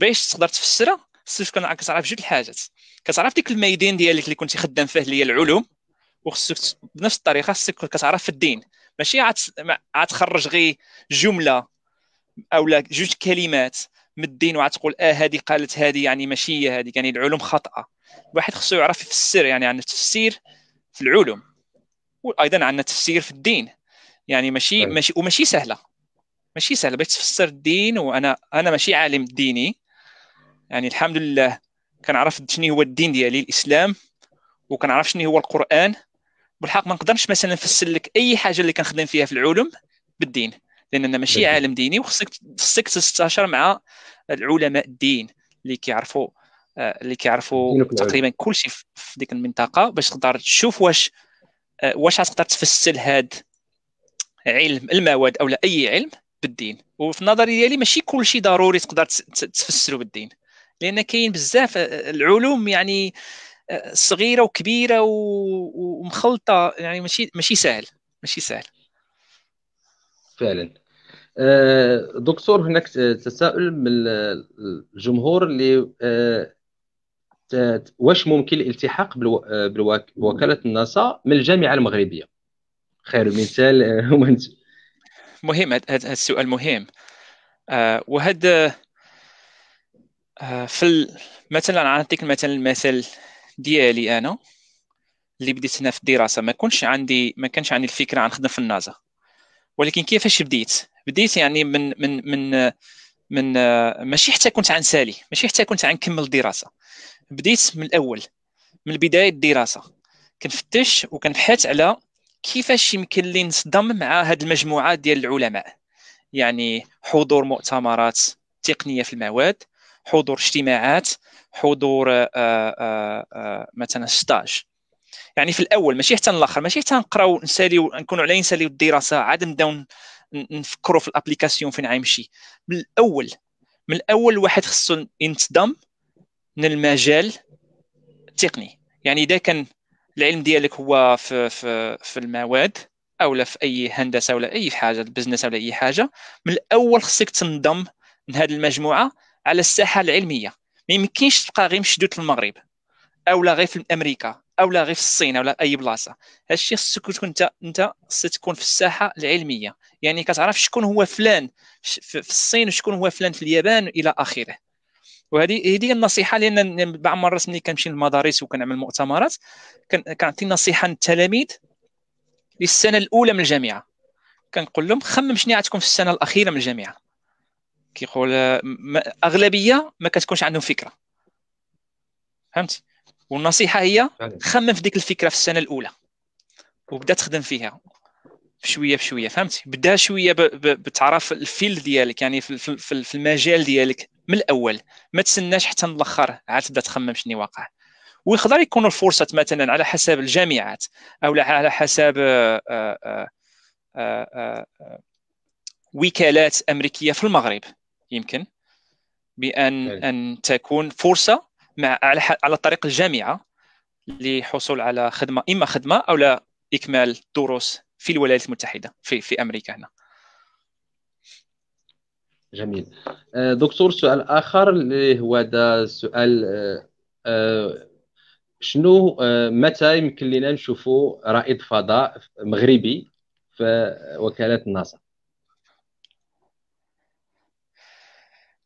Speaker 2: باش تقدر تفسرها خصك كتعرف جوج الحاجات كتعرف ديك الميدان ديالك اللي كنتي خدام فيه اللي هي العلوم وخصك بنفس الطريقه خصك كتعرف في الدين ماشي عتخرج غير جمله لا جوج كلمات من الدين وعتقول اه هذه قالت هذه يعني ماشي هي هذه يعني العلوم خاطئه الواحد خصو يعرف يفسر يعني عندنا التفسير في العلوم وايضا عندنا تفسير في الدين يعني ماشي طيب. ماشي وماشي سهله ماشي سهله باش تفسر الدين وانا انا ماشي عالم ديني يعني الحمد لله كنعرف شنو هو الدين ديالي الاسلام وكنعرف شنو هو القران بالحق ما نقدرش مثلا نفسر لك اي حاجه اللي كنخدم فيها في العلوم بالدين لان انا ماشي عالم ديني وخصك خصك تستشار مع العلماء الدين اللي كيعرفوا آه، اللي كيعرفوا تقريبا كل شيء في ديك المنطقه باش تقدر تشوف واش آه، واش غتقدر تفسر هاد علم المواد او لا اي علم بالدين وفي النظر ديالي ماشي كل شيء ضروري تقدر تفسره بالدين لان كاين بزاف آه، آه، العلوم يعني آه، صغيره وكبيره ومخلطه يعني ماشي ماشي سهل ماشي سهل
Speaker 1: فعلا دكتور هناك تساؤل من الجمهور اللي واش ممكن الالتحاق بوكاله الناسا من الجامعه المغربيه خير مثال هو
Speaker 2: مهم هذا السؤال مهم وهذا آه، في مثلا غنعطيك مثلا المثل ديالي انا اللي بديت هنا في الدراسه ما كنتش عندي ما كانش عندي الفكره غنخدم في النازا ولكن كيفاش بديت بديت يعني من من من من آه، ماشي حتى كنت غنسالي ماشي حتى كنت غنكمل الدراسه بديت من الاول من بدايه الدراسه كنفتش وكنبحث على كيفاش يمكن لي نصدم مع هاد المجموعات ديال العلماء يعني حضور مؤتمرات تقنيه في المواد حضور اجتماعات حضور آه، آه، آه، مثلا ستاج يعني في الاول ماشي حتى الاخر ماشي حتى نقراو نساليو نكونوا على نساليو الدراسه عاد نبداو نفكروا في الابليكاسيون فين غيمشي من الاول من الاول الواحد خصو ينتظم من المجال التقني يعني اذا كان العلم ديالك هو في في في المواد لا في اي هندسه ولا اي حاجه البزنس ولا اي حاجه من الاول خصك تنضم من هذه المجموعه على الساحه العلميه ما يمكنش تبقى غير مشدود في المغرب لا غير في امريكا او لا غير في الصين او لا اي بلاصه هادشي خصك تكون انت انت خصك تكون في الساحه العلميه يعني كتعرف شكون هو فلان في الصين وشكون هو فلان في اليابان الى اخره وهذه هذه النصيحه لان بعض المرات ملي كنمشي للمدارس وكنعمل مؤتمرات كنعطي نصيحه للتلاميذ للسنه الاولى من الجامعه كنقول لهم خمم شنو عندكم في السنه الاخيره من الجامعه كيقول اغلبيه ما كتكونش عندهم فكره فهمت والنصيحه هي خمم في ديك الفكره في السنه الاولى وبدا تخدم فيها بشويه بشويه فهمت بدا شويه بتعرف الفيل ديالك يعني في المجال ديالك من الاول ما تسناش حتى نلخر عاد تبدا تخمم شنو واقع ويقدر يكون الفرصه مثلا على حسب الجامعات او على حسب آآ آه، آآ آه، آآ آه، وكالات امريكيه في المغرب يمكن بان هل. ان تكون فرصه مع على على طريق الجامعه للحصول على خدمه اما خدمه او لا اكمال دروس في الولايات المتحده في في امريكا هنا
Speaker 1: جميل آه، دكتور سؤال اخر اللي هو هذا سؤال آه، آه، شنو متى يمكن لنا نشوفوا رائد فضاء مغربي في وكاله ناسا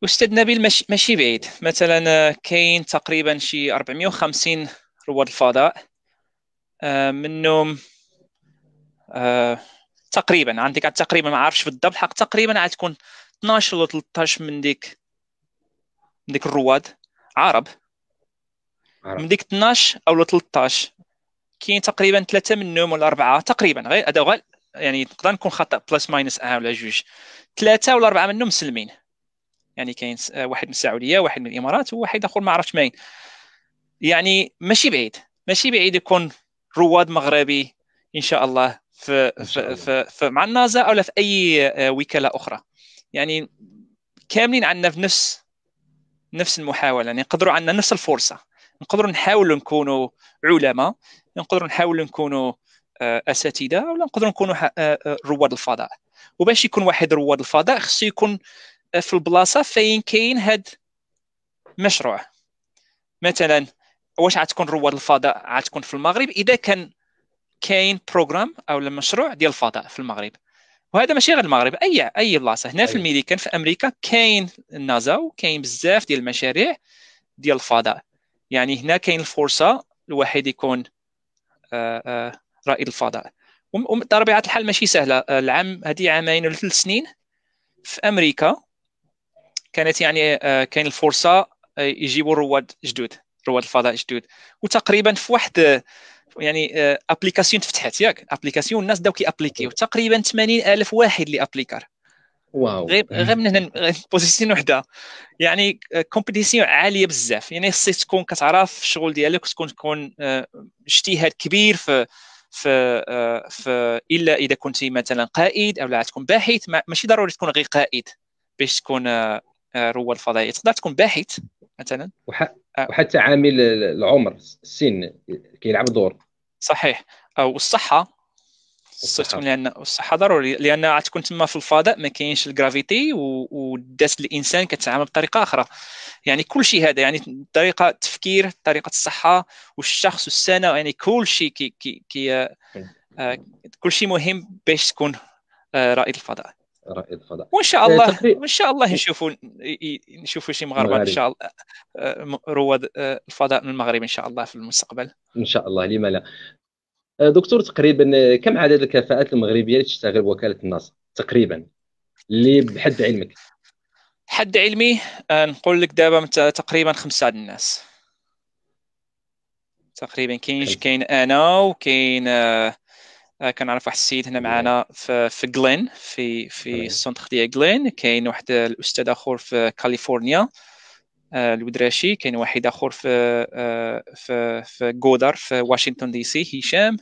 Speaker 2: استاذ نبيل ماشي, بعيد مثلا آه، كاين تقريبا شي 450 رواد الفضاء آه، منهم آه، تقريبا عندك تقريبا ما عارفش بالضبط حق تقريبا غتكون 12 ولا 13 من ديك من ديك الرواد عرب من ديك 12 او 13 كاين تقريبا ثلاثه منهم ولا اربعه تقريبا غير هذا يعني نقدر نكون خطا بلس ماينس ان ولا جوج ثلاثه ولا اربعه منهم مسلمين يعني كاين آه، واحد من السعوديه واحد من الامارات وواحد اخر ما عرفتش ماين يعني ماشي بعيد ماشي بعيد يكون رواد مغربي ان شاء الله في, في, في, في مع النازا او في اي آه، وكاله اخرى يعني كاملين عندنا في نفس نفس المحاوله يعني نقدروا عندنا نفس الفرصه نقدروا نحاولوا نكونوا علماء نقدروا نحاولوا نكونوا آه، اساتذه ولا نقدروا نكونوا رواد الفضاء وباش يكون واحد رواد الفضاء خصو يكون في البلاصه فين كاين هاد مشروع مثلا واش غتكون رواد الفضاء غتكون في المغرب اذا كان كاين بروغرام او مشروع ديال الفضاء في المغرب وهذا ماشي غير المغرب اي اي بلاصه هنا أي. في الميريكان في امريكا كاين النازا وكاين بزاف ديال المشاريع ديال الفضاء يعني هنا كاين الفرصه الواحد يكون آه، آه، رائد الفضاء وطبيعه الحال ماشي سهله آه، العام هذه عامين ولا ثلاث سنين في امريكا كانت يعني آه، كاين الفرصه آه، يجيبوا رواد جدد رواد الفضاء جدد وتقريبا في واحد يعني ابليكاسيون آه، تفتحت ياك ابليكاسيون الناس بداو كيابليكيو تقريبا 80000 واحد اللي ابليكار واو غير غير من هنا بوزيسيون وحده يعني كومبيتيسيون عاليه بزاف يعني خصك تكون كتعرف الشغل ديالك تكون تكون اجتهاد كبير في في في الا اذا كنت مثلا قائد او لا تكون باحث ماشي ضروري تكون غير قائد باش تكون آه، رواد الفضائيه تقدر تكون باحث مثلا وح...
Speaker 1: آه. وحتى عامل العمر السن كيلعب دور
Speaker 2: صحيح او الصحه الصحة. لان الصحه ضروري لان تكون تما في الفضاء ما كاينش الجرافيتي والذات الانسان كتعامل بطريقه اخرى يعني كل شيء هذا يعني طريقه التفكير طريقه الصحه والشخص والسنه يعني كل شيء كي كي, كي آه كل شيء مهم باش تكون آه رائد الفضاء رائد فضاء وان شاء الله وان شاء الله نشوفوا نشوفوا شي مغاربه ان شاء الله آه، رواد آه، الفضاء من المغرب ان شاء الله في المستقبل
Speaker 1: ان شاء الله لما لا آه، دكتور تقريبا كم عدد الكفاءات المغربيه اللي تشتغل بوكاله الناس تقريبا اللي بحد علمك
Speaker 2: حد علمي نقول لك دابا تقريبا خمسه الناس تقريبا كاين كاين انا وكاين آه آه، كنعرف واحد السيد هنا معنا في في جلين في في السونتخ ديال جلين كاين واحد الاستاذ اخر في كاليفورنيا الودراشي آه، كاين واحد اخر في آه، في في غودار في واشنطن دي سي هشام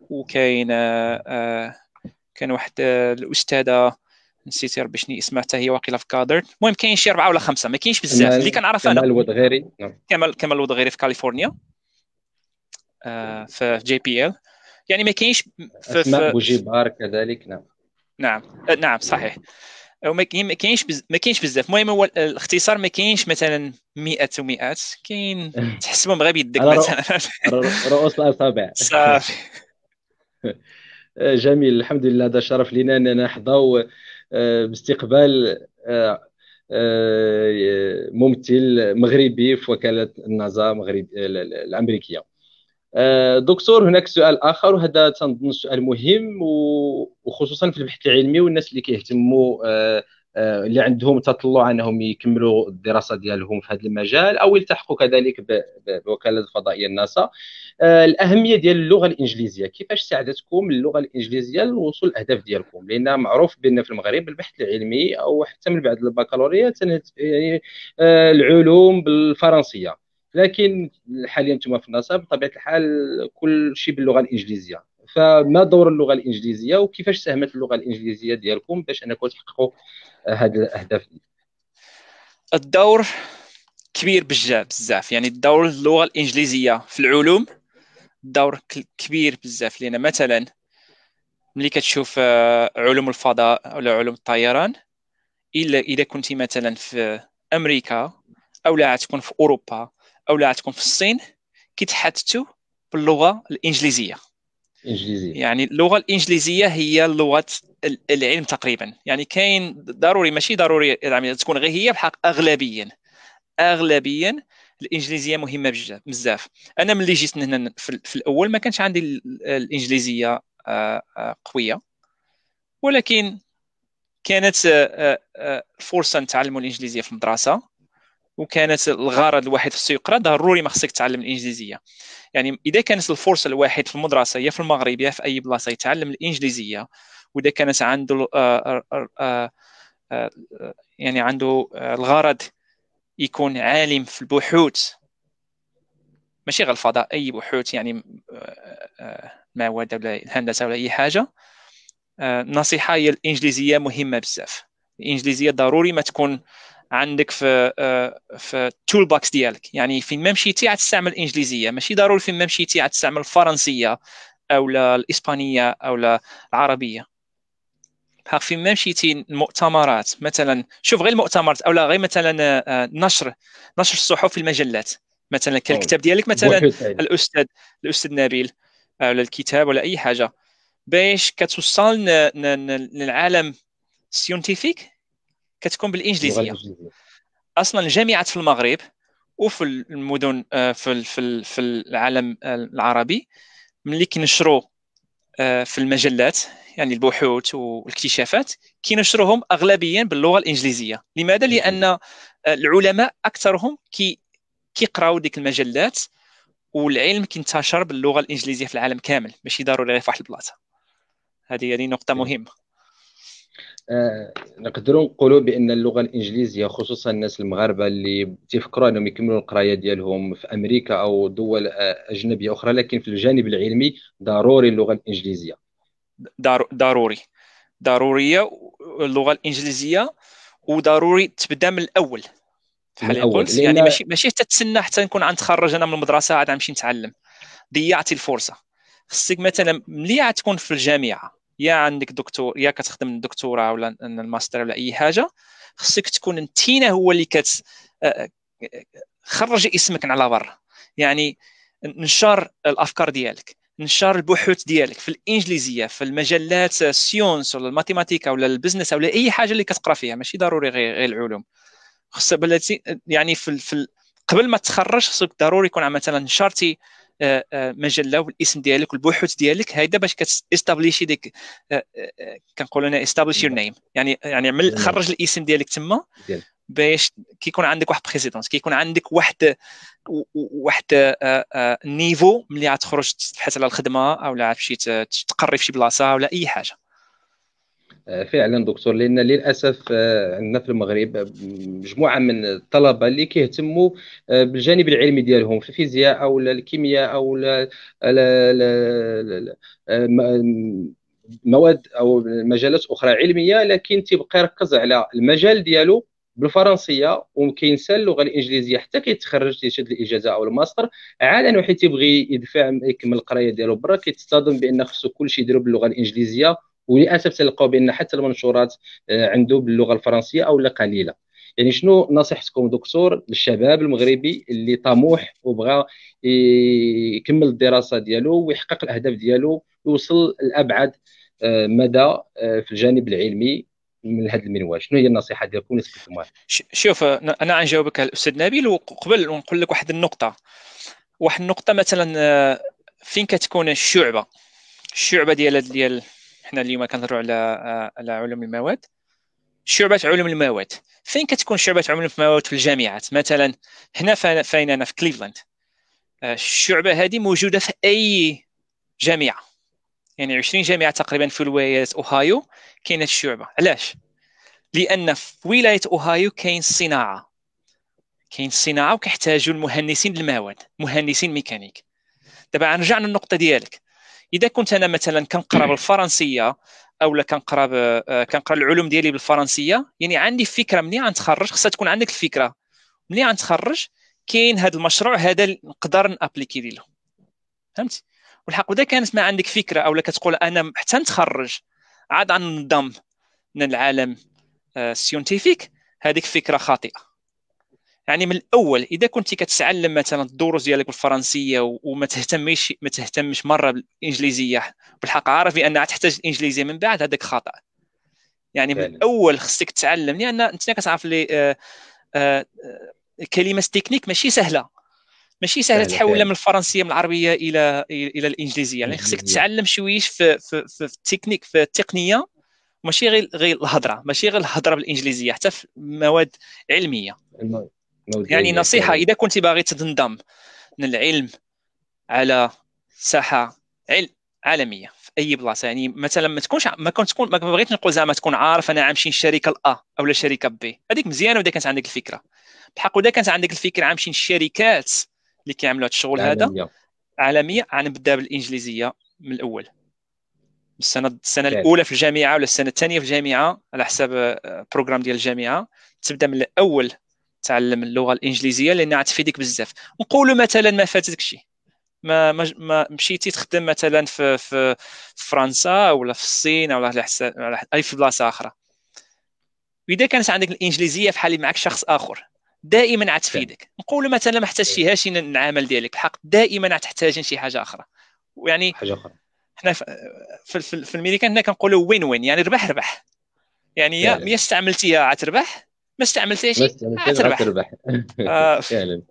Speaker 2: وكاين كان واحد الاستاذه نسيت ربي شنو اسمها حتى هي واقيلا في كادر المهم كاين شي اربعه ولا خمسه ما كاينش بزاف اللي كنعرف انا كمال الودغيري نعم. كمال كمال الودغيري في كاليفورنيا في جي بي ال يعني ما كاينش اسماء وجبار
Speaker 1: كذلك نعم
Speaker 2: نعم أه، نعم صحيح وما كاينش ما كاينش بزاف المهم هو الاختصار ما كاينش مثلا مئات ومئات كاين تحسبهم غير بيدك مثلا
Speaker 1: رؤوس الاصابع صافي أه، جميل الحمد لله هذا شرف لنا اننا نحظاو أه، باستقبال ممثل مغربي في وكاله النازا الامريكيه آه، دكتور هناك سؤال اخر وهذا تنظن سؤال مهم وخصوصا في البحث العلمي والناس اللي كيهتموا آه، آه، اللي عندهم تطلع انهم يكملوا الدراسه ديالهم في هذا المجال او يلتحقوا كذلك بوكاله الفضائيه الناسا الاهميه ديال اللغه الانجليزيه كيفاش ساعدتكم اللغه الانجليزيه للوصول للاهداف ديالكم لان معروف بان في المغرب البحث العلمي او حتى من بعد البكالوريا يعني العلوم بالفرنسيه لكن حاليا انتم في النصر بطبيعه الحال كل شيء باللغه الانجليزيه فما دور اللغه الانجليزيه وكيفاش ساهمت اللغه الانجليزيه ديالكم
Speaker 2: باش انكم تحققوا هذه الاهداف الدور كبير بزاف بزاف يعني الدور اللغه الانجليزيه في العلوم دور كبير بزاف لان مثلا ملي كتشوف آه، علوم الفضاء ولا علوم الطيران الا اذا كنت مثلا في امريكا او لا تكون في اوروبا عندكم في الصين كيتحدثوا باللغه الانجليزيه الانجليزيه يعني اللغه الانجليزيه هي لغه العلم تقريبا يعني كاين ضروري ماشي ضروري يعني تكون غير هي بحق اغلبيا اغلبيا الانجليزيه مهمه بزاف انا ملي جيت هنا في الاول ما كانش عندي الانجليزيه آه، آه، قويه ولكن كانت آه، فرصه نتعلم الانجليزيه في المدرسه وكانت الغرض الواحد في السوق ضروري ما خصك تعلم الانجليزيه يعني اذا كانت الفرصه الواحد في المدرسه هي في المغرب يا في اي بلاصه يتعلم الانجليزيه واذا كانت عنده آه، آه، آه، يعني عنده الغرض يكون عالم في البحوث ماشي غير الفضاء اي بحوث يعني المواد ولا الهندسه ولا اي حاجه النصيحه هي الانجليزيه مهمه بزاف الانجليزيه ضروري ما تكون عندك في آه، في التول بوكس ديالك يعني فين ما مشيتي تستعمل الانجليزيه ماشي ضروري فين ما مشيتي تستعمل الفرنسيه او الاسبانيه او العربيه بحال فين ما مشيتي المؤتمرات مثلا شوف غير المؤتمرات او لا غير مثلا آه، نشر نشر الصحف في المجلات مثلا كان الكتاب ديالك طيب. مثلا الاستاذ الاستاذ نبيل ولا الكتاب ولا اي حاجه باش كتوصل للعالم سيونتيفيك كتكون بالانجليزيه اصلا الجامعات في المغرب وفي المدن آه، في في العالم آه، العربي ملي كنشروا آه، في المجلات يعني البحوث والاكتشافات كينشروهم اغلبيا باللغه الانجليزيه لماذا لان العلماء اكثرهم كي كيقراو ديك المجلات والعلم كينتشر باللغه الانجليزيه في العالم كامل ماشي ضروري غير في واحد البلاصه هذه هذه يعني نقطه مهمه
Speaker 1: آه، نقدروا نقولوا بان اللغه الانجليزيه خصوصا الناس المغاربه اللي تيفكروا انهم يكملوا القرايه ديالهم في امريكا او دول آه، اجنبيه اخرى لكن في الجانب
Speaker 2: العلمي ضروري
Speaker 1: اللغه الانجليزيه
Speaker 2: ضروري ضروريه اللغه الانجليزيه وضروري تبدا من الاول بحال قلت يعني ماشي ماشي حتى تسنى حتى نكون تخرج انا من المدرسه عاد نمشي نتعلم ضيعتي الفرصه خصك مثلا ملي تكون في الجامعه يا عندك دكتور يا كتخدم الدكتوراه ولا الماستر ولا اي حاجه خصك تكون انتينا هو اللي كت آه، خرج اسمك على برا يعني نشر الافكار ديالك نشر البحوث ديالك في الانجليزيه في المجلات السيونس آه، ولا الماتيماتيكا ولا البزنس ولا اي حاجه اللي كتقرا فيها ماشي ضروري غير, العلوم خص بلاتي يعني في, في قبل ما تخرج خصك ضروري يكون مثلا نشرتي آه، آه، مجله والاسم ديالك والبحوث ديالك هيدا باش كتستابليشي ديك آه، كنقولوا انا استابليش يور نيم يعني يعني عمل خرج الاسم ديالك تما باش كيكون عندك واحد بريزيدونس كيكون عندك واحد واحد نيفو ملي غتخرج تبحث على الخدمه او لا مشيت تقري في شي بلاصه ولا اي حاجه
Speaker 1: آه، فعلا دكتور لان للاسف آه، عندنا في المغرب آه، مجموعه من الطلبه اللي كيهتموا بالجانب العلمي ديالهم في الفيزياء او الكيمياء او مواد او مجالات اخرى علميه لكن تيبقى يركز على المجال ديالو بالفرنسيه وكينسى اللغه الانجليزيه حتى كيتخرج تيشد الاجازه او الماستر عاده حيت تيبغي يدفع يكمل القرايه ديالو برا كيتصطدم بان خصو كلشي يديرو باللغه الانجليزيه وللاسف تلقاو بان حتى المنشورات آه، عنده باللغه الفرنسيه او لا قليله يعني شنو نصيحتكم دكتور للشباب المغربي اللي طموح وبغى يكمل الدراسه ديالو ويحقق الاهداف ديالو ويوصل لابعد آه، مدى آه، في الجانب العلمي من هذا المنوال شنو هي النصيحه ديالكم نسبتكم
Speaker 2: شوف انا غنجاوبك على الاستاذ نبيل وقبل نقول لك واحد النقطه واحد النقطه مثلا فين كتكون الشعبه الشعبه ديال ديال حنا اليوم كنهضروا على آه، على علوم المواد شعبة علوم المواد فين كتكون شعبة علوم المواد في الجامعات مثلا هنا فين انا في كليفلاند آه، الشعبة هذه موجودة في اي جامعة يعني 20 جامعة تقريبا في ولاية اوهايو كاينه الشعبة علاش لان في ولاية اوهايو كاين الصناعة كاين الصناعة وكيحتاجوا المهندسين المواد مهندسين ميكانيك دابا نرجع للنقطة ديالك اذا كنت انا مثلا كنقرا بالفرنسيه او لا كنقرا آه، كنقرا العلوم ديالي بالفرنسيه يعني عندي فكره منين غنتخرج خصها تكون عندك الفكره منين غنتخرج كاين هذا المشروع هذا نقدر نابليكي ليه فهمتي والحق اذا كانت ما عندك فكره اولا كتقول انا حتى نتخرج عاد عن غننضم من العالم السيونتيفيك هذيك فكره خاطئه يعني من الاول اذا كنت كتعلم مثلا الدروس ديالك بالفرنسيه وما تهتمش ما تهتمش مره بالانجليزيه بالحق عارف بانها تحتاج الانجليزيه من بعد هذاك خطا يعني من الاول خصك تتعلم لان انت كتعرف لي آه، آه، آه، كلمه تكنيك ماشي سهله ماشي سهله تحولها من الفرنسيه من العربيه الى الى الانجليزيه يعني خصك تتعلم شويش في في في التكنيك في التقنيه ماشي غير غير الهضره ماشي غير الهضره بالانجليزيه حتى في مواد علميه يعني نصيحه اذا كنت باغي تنضم للعلم على ساحه علم عالميه في اي بلاصه يعني مثلا ما تكونش ما كنت تكون ما بغيتش نقول زعما تكون عارف انا عامشي الشركه الا او الشركه بي هذيك مزيانه واذا كانت عندك الفكره بحق واذا كانت عندك الفكره عامشي الشركات اللي كيعملوا هذا الشغل هذا عالميه غنبدا بالانجليزيه من الاول السنه السنه الاولى في الجامعه ولا السنه الثانيه في الجامعه على حساب آه، بروغرام ديال الجامعه تبدا من الاول تعلم اللغه الانجليزيه لانها تفيدك بزاف نقولوا مثلا ما فاتتك شي ما ما مشيتي تخدم مثلا في في فرنسا ولا في الصين ولا على حساب على اي في بلاصه اخرى واذا كانت عندك الانجليزيه فحال معك شخص اخر دائما عتفيدك نقولوا مثلا ما احتاجتيهاش العمل ديالك الحق دائما غتحتاج شي حاجه اخرى ويعني حاجه اخرى حنا في في, في الميريكان هنا كنقولوا وين وين يعني ربح ربح يعني يا استعملتيها عتربح ما استعملت شيء شيء آه، تربح آه.
Speaker 1: فعلا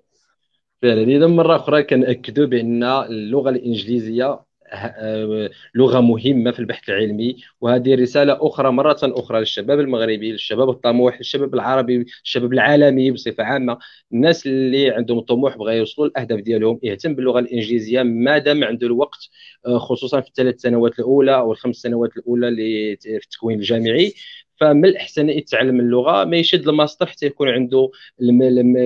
Speaker 1: فعلا اذا مره اخرى كناكدوا بان اللغه الانجليزيه آه، لغه مهمه في البحث العلمي وهذه رساله اخرى مره اخرى للشباب المغربي للشباب الطموح للشباب العربي للشباب العالمي بصفه عامه الناس اللي عندهم طموح بغا يوصلوا للاهداف ديالهم يهتم باللغه الانجليزيه ما دام عنده الوقت خصوصا في الثلاث سنوات الاولى او الخمس سنوات الاولى اللي في التكوين الجامعي فمن الاحسن يتعلم اللغه ما يشد الماستر حتى يكون عنده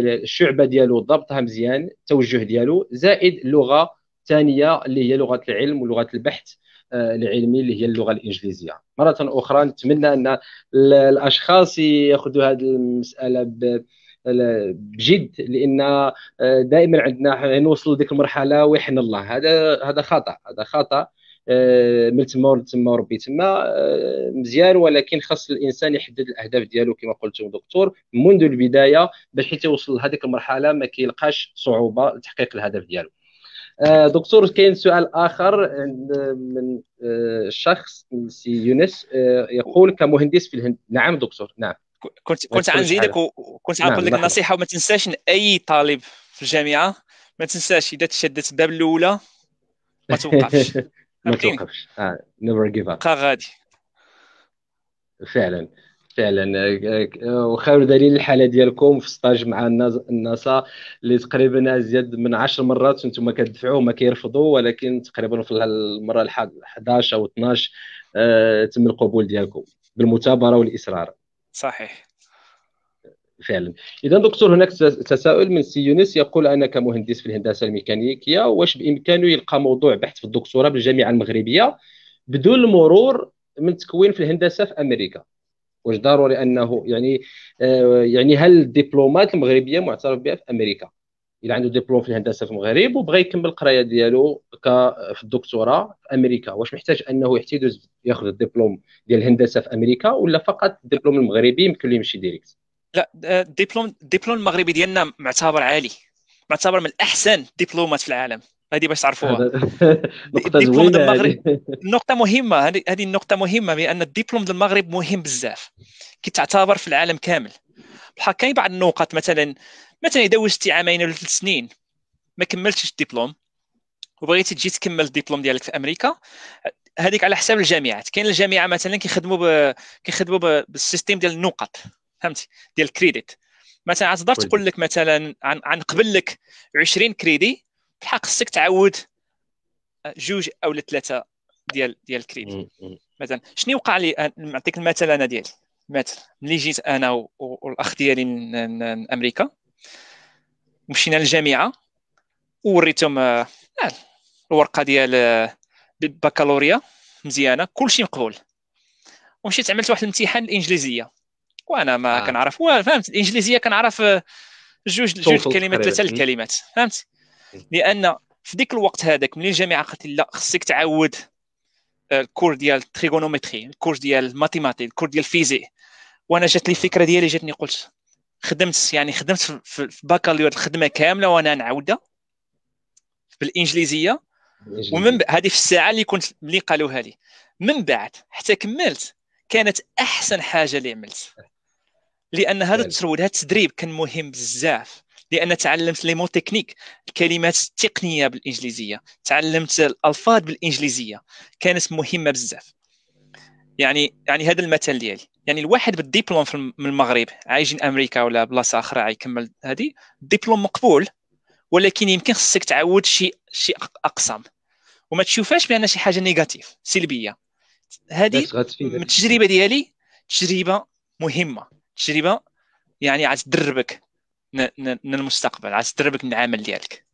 Speaker 1: الشعبه ديالو ضبطها مزيان التوجه ديالو زائد اللغه الثانيه اللي هي لغه العلم ولغه البحث آه، العلمي اللي هي اللغه الانجليزيه مره اخرى نتمنى ان الاشخاص ياخذوا هذه المساله ب... بجد لان آه، دائما عندنا نوصل لديك المرحله ويحن الله هذا هذا خطا هذا خطا آه، من تما لتما وربي تما آه، مزيان ولكن خاص الانسان يحدد الاهداف ديالو كما قلت دكتور منذ البدايه باش حتى يوصل لهذيك المرحله ما كيلقاش صعوبه لتحقيق الهدف ديالو آه، دكتور كاين سؤال اخر من شخص سي يونس يقول كمهندس في الهند نعم دكتور نعم كنت كنت غنزيدك وكنت غنقول لك نعم، نعم. نصيحه
Speaker 2: وما تنساش اي طالب في الجامعه ما تنساش اذا تشدت الباب الاولى
Speaker 1: ما توقفش ما توقفش آه. نيفر جيف اب غادي فعلا فعلا آه، آه، وخير دليل الحاله ديالكم في ستاج مع الناسا اللي تقريبا ازيد من 10 مرات انتم كتدفعوا ما كيرفضوا ولكن تقريبا في المره ال 11 او 12 آه، تم القبول ديالكم بالمثابره والاصرار صحيح فعلا اذا دكتور هناك تساؤل من سي يونس يقول انا كمهندس في الهندسه الميكانيكيه واش بامكانه يلقى موضوع بحث في الدكتوراه بالجامعه المغربيه بدون المرور من تكوين في الهندسه في امريكا واش ضروري انه يعني آه، يعني هل الدبلومات المغربيه معترف بها في امريكا الا عنده دبلوم في الهندسه في المغرب وبغى يكمل القرايه ديالو في الدكتوراه في امريكا واش محتاج انه يحتاج ياخذ الدبلوم ديال الهندسه في امريكا ولا فقط الدبلوم المغربي يمكن يمشي ديريكت
Speaker 2: لا الدبلوم آه، الدبلوم المغربي ديالنا معتبر عالي معتبر من احسن الدبلومات في العالم هذه باش تعرفوها
Speaker 1: الدبلوم المغرب
Speaker 2: نقطة مهمه هذه النقطه مهمه بان الدبلوم المغرب مهم بزاف كتعتبر في العالم كامل بحال كاين بعض النقط مثلا مثلا اذا وجدتي عامين ولا ثلاث سنين ما كملتش الدبلوم وبغيتي تجي تكمل الدبلوم ديالك في امريكا هذيك على حساب الجامعات كاين الجامعه مثلا كيخدموا ب... كيخدموا بالسيستيم ديال النقط فهمت ديال الكريديت مثلا تقدر تقول لك مثلا عن, قبل لك 20 كريدي بحق خصك تعاود آه، جوج او ثلاثه ديال ديال الكريدي مثلا شنو وقع لي آه، نعطيك المثل انا ديالي مثلا ملي جيت انا والاخ ديالي من امريكا مشينا للجامعه ووريتهم آه، الورقه ديال البكالوريا مزيانه كلشي مقبول ومشيت عملت واحد الامتحان الانجليزيه وانا ما آه. كنعرف فهمت الانجليزيه كنعرف آه، جوج جوج كلمات ثلاثه الكلمات فهمت لان في ديك الوقت هذاك ملي الجامعه قالت لي لا خصك تعاود آه، الكور ديال التريغونومتري الكور ديال الماتيماتي الكور ديال الفيزيك وانا جات لي الفكره ديالي جاتني قلت خدمت يعني خدمت في البكالوريوس الخدمه كامله وانا نعاودها بالانجليزيه ومن هذه في الساعه اللي كنت ملي قالوها لي من بعد حتى كملت كانت احسن حاجه اللي عملت لان هذا يعني. التسرود هذا التدريب كان مهم بزاف لان تعلمت لي مون تكنيك الكلمات التقنيه بالانجليزيه تعلمت الالفاظ بالانجليزيه كانت مهمه بزاف يعني يعني هذا المثل ديالي يعني الواحد بالديبلوم من المغرب عايشين امريكا ولا بلاصه اخرى يكمل هذه الديبلوم مقبول ولكن يمكن خصك تعود شي شي اقسام وما تشوفهاش بان شي حاجه نيجاتيف سلبيه هذه من التجربه ديالي تجربه مهمه التجربه يعني غتدربك للمستقبل غتدربك العمل ديالك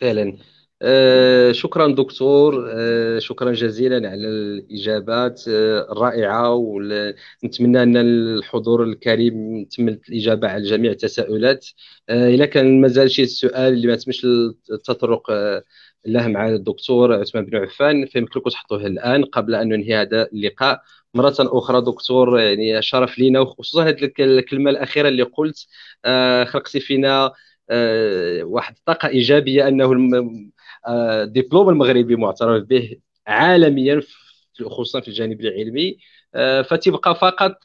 Speaker 1: فعلا آه، شكرا دكتور آه، شكرا جزيلا على الاجابات آه، الرائعه ونتمنى ان الحضور الكريم تمت الاجابه على جميع التساؤلات اذا كان مازال شي سؤال اللي ما تمش التطرق له مع الدكتور عثمان بن عفان لكم تحطوه الان قبل ان ننهي هذا اللقاء مرة أخرى دكتور يعني شرف لينا وخصوصا هذه الكلمة الأخيرة اللي قلت آه، خلقتي فينا آه، واحد الطاقة إيجابية أنه الدبلوم آه، المغربي معترف به عالميا خصوصا في الجانب العلمي فتبقى فقط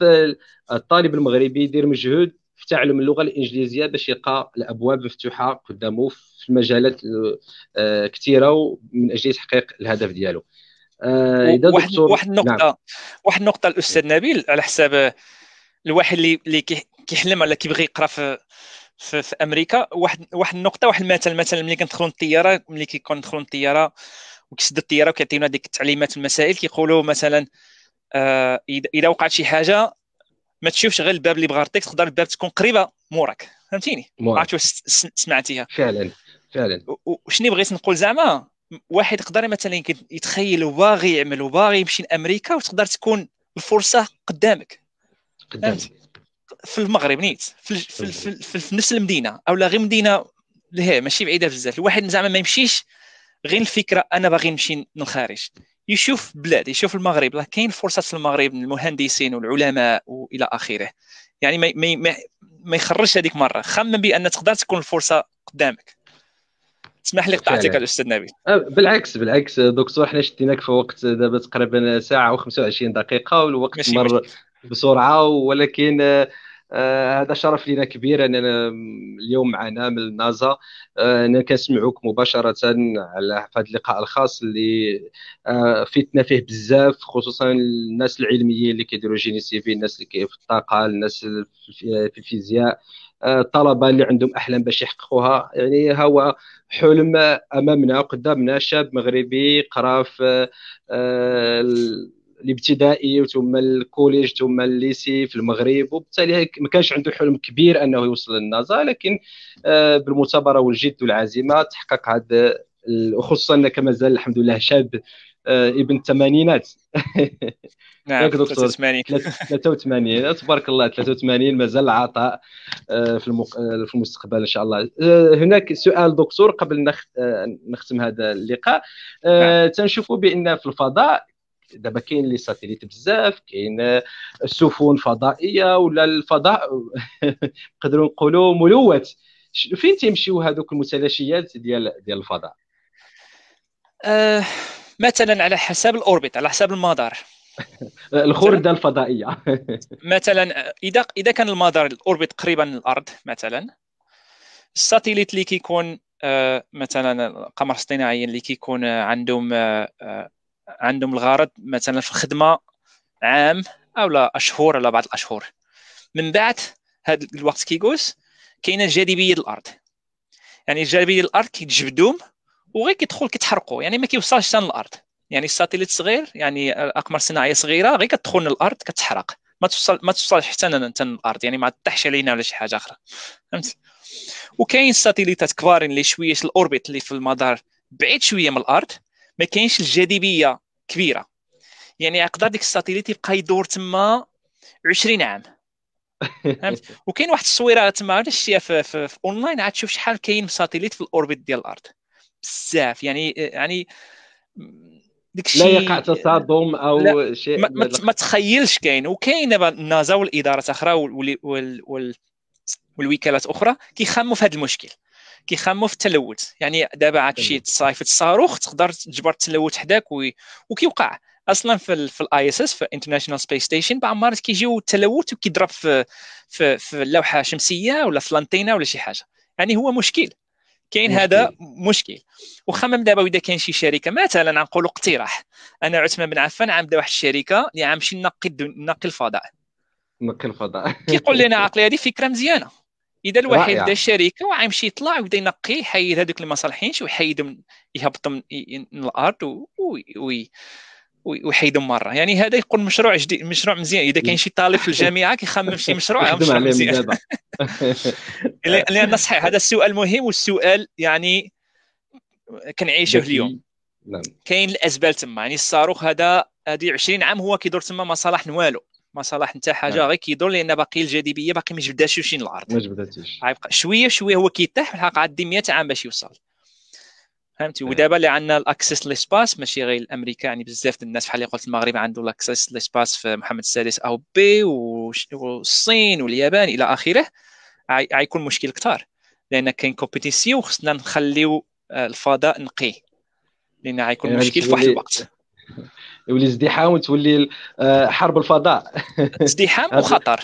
Speaker 1: الطالب المغربي يدير مجهود في تعلم اللغه الانجليزيه باش يلقى الابواب مفتوحه قدامه في مجالات آه، كثيره من
Speaker 2: اجل تحقيق الهدف ديالو آه، اذا واحد واحد النقطه نعم. واحد النقطه الاستاذ نبيل على حساب الواحد اللي اللي كيحلم على كيبغي يقرا في في, في امريكا واحد واحد النقطه واحد المثل مثلا ملي كندخلوا للطياره ملي كيكون ندخلوا للطياره وكيسد الطياره وكيعطيونا ديك التعليمات المسائل كيقولوا مثلا آه اذا وقعت شي حاجه ما تشوفش غير الباب اللي بغا يرضيك تقدر الباب تكون قريبه موراك فهمتيني ما عرفت واش سمعتيها فعلا فعلا وشني بغيت نقول زعما واحد يقدر مثلا يتخيل وباغي يعمل وباغي يمشي لامريكا وتقدر تكون الفرصه قدامك قدامك في المغرب نيت في, في, في, في, في نفس المدينه او لا غير مدينه اللي هي ماشي بعيده بزاف الواحد زعما ما يمشيش غير الفكره انا باغي نمشي للخارج يشوف بلاد يشوف المغرب راه كاين فرصه في المغرب المهندسين والعلماء والى اخره يعني ما ما ما يخرجش هذيك مره خمم بان تقدر تكون الفرصه قدامك اسمح لي قطعتك الاستاذ نبيل أه، بالعكس
Speaker 1: بالعكس دكتور حنا شديناك في وقت دابا تقريبا ساعه و25 دقيقه والوقت مر بسرعه ولكن آه هذا شرف لنا كبير اننا اليوم معنا من النازا اننا آه كنسمعوك مباشره على هذا اللقاء الخاص اللي آه فيتنا فيه بزاف خصوصا الناس العلميين اللي كيديروا جيني سي في الناس اللي في الطاقه الناس في الفيزياء آه، الطلبه اللي عندهم احلام باش يحققوها يعني هو حلم امامنا وقدامنا شاب مغربي قرا في آه، الابتدائي ثم الكوليج ثم الليسي في المغرب وبالتالي ما كانش عنده حلم كبير انه يوصل للنازا لكن آه، بالمثابره والجد والعزيمه تحقق هذا وخصوصا انك مازال الحمد لله شاب آه، ابن الثمانينات نعم 83 83 تبارك الله 83 مازال العطاء في المستقبل ان شاء الله آه، هناك سؤال دكتور قبل نختم هذا اللقاء نعم. تنشوفوا بان في الفضاء دابا كاين لي ساتيليت بزاف كاين آه، السفن فضائيه ولا الفضاء نقدروا نقولوا ملوث فين تيمشيو هذوك المتلاشيات ديال ديال الفضاء
Speaker 2: أه مثلا على حسب الاوربيت على حسب المدار الخرده
Speaker 1: الفضائيه
Speaker 2: مثلا آه، اذا اذا كان المدار الاوربيت قريبا من الارض مثلا الساتيليت اللي كيكون آه، مثلا القمر الصناعي اللي كيكون عندهم عندهم الغرض مثلا في الخدمه عام او لا اشهر على بعض الاشهر من بعد هذا الوقت كيجوز كاينه ديال الارض يعني الجاذبيه الارض كيتجبدوا وغير كيدخل كيتحرقوا يعني ما كيوصلش حتى للارض يعني الساتيليت صغير يعني اقمار صناعيه صغيره غير كتدخل للارض كتحرق ما توصل ما توصلش حتى حتى للارض يعني ما تطيحش علينا ولا شي حاجه اخرى فهمت وكاين ساتيليتات كبارين اللي شويه الاوربيت اللي في المدار بعيد شويه من الارض ما كاينش الجاذبيه كبيره يعني يقدر ديك الساتيليت يبقى يدور تما 20 عام فهمت وكاين واحد التصويره تما شتيها في, في, في اونلاين عاد تشوف شحال كاين ساتيليت في الاوربيت ديال الارض بزاف يعني يعني الشيء لا يقع
Speaker 1: تصادم او شيء ما, ما, ما
Speaker 2: تخيلش كاين وكاين دابا النازا والادارات اخرى وال وال وال والوكالات اخرى كيخموا في هذا المشكل كيخمموا في التلوث يعني دابا عاد شي في الصاروخ تقدر تجبر التلوث حداك وي... وكيوقع اصلا في في الاي اس اس في انترناشونال سبيس ستيشن بعض المرات كيجيو التلوث وكيضرب في في في اللوحه شمسيه ولا في لانتينا ولا شي حاجه يعني هو مشكل كاين هذا مشكل وخمم دابا واذا كاين شي شركه مثلا نقول اقتراح انا عثمان بن عفان عام واحد الشركه اللي عم نقي نقي الفضاء
Speaker 1: نقي الفضاء
Speaker 2: كيقول لنا عقلي هذه فكره مزيانه اذا الواحد دا شركه وعيمشي يطلع ويبدا ينقي يحيد هذوك اللي ما صالحينش ويحيدهم يهبطهم من الارض وي ويحيدهم مره يعني هذا يقول مشروع جديد مشروع مزيان اذا كاين شي طالب في الجامعه كيخمم شي مشروع مشروع مزيان لان صحيح هذا السؤال مهم والسؤال يعني كنعيشه اليوم نعم كاين الازبال تما يعني الصاروخ هذا هذه 20 عام هو كيدور تما ما صالح والو ما صلاح حتى حاجه نعم. غير كيدور لان باقي الجاذبيه باقي ما جبداتش شي الارض ما جبداتش غيبقى شويه شويه هو كيطيح بحال قعد 100 عام باش يوصل فهمتي أيوة. ودابا اللي عندنا الاكسس ليسباس ماشي غير الامريكا يعني بزاف ديال الناس بحال اللي قلت المغرب عنده الاكسس ليسباس في محمد السادس او بي والصين واليابان الى اخره غيكون مشكل كثار لان كاين كومبيتيسيون وخصنا نخليو آه، الفضاء نقي لان غيكون يعني مشكل في واحد الوقت
Speaker 1: يولي ازدحام وتولي آه، حرب الفضاء ازدحام وخطر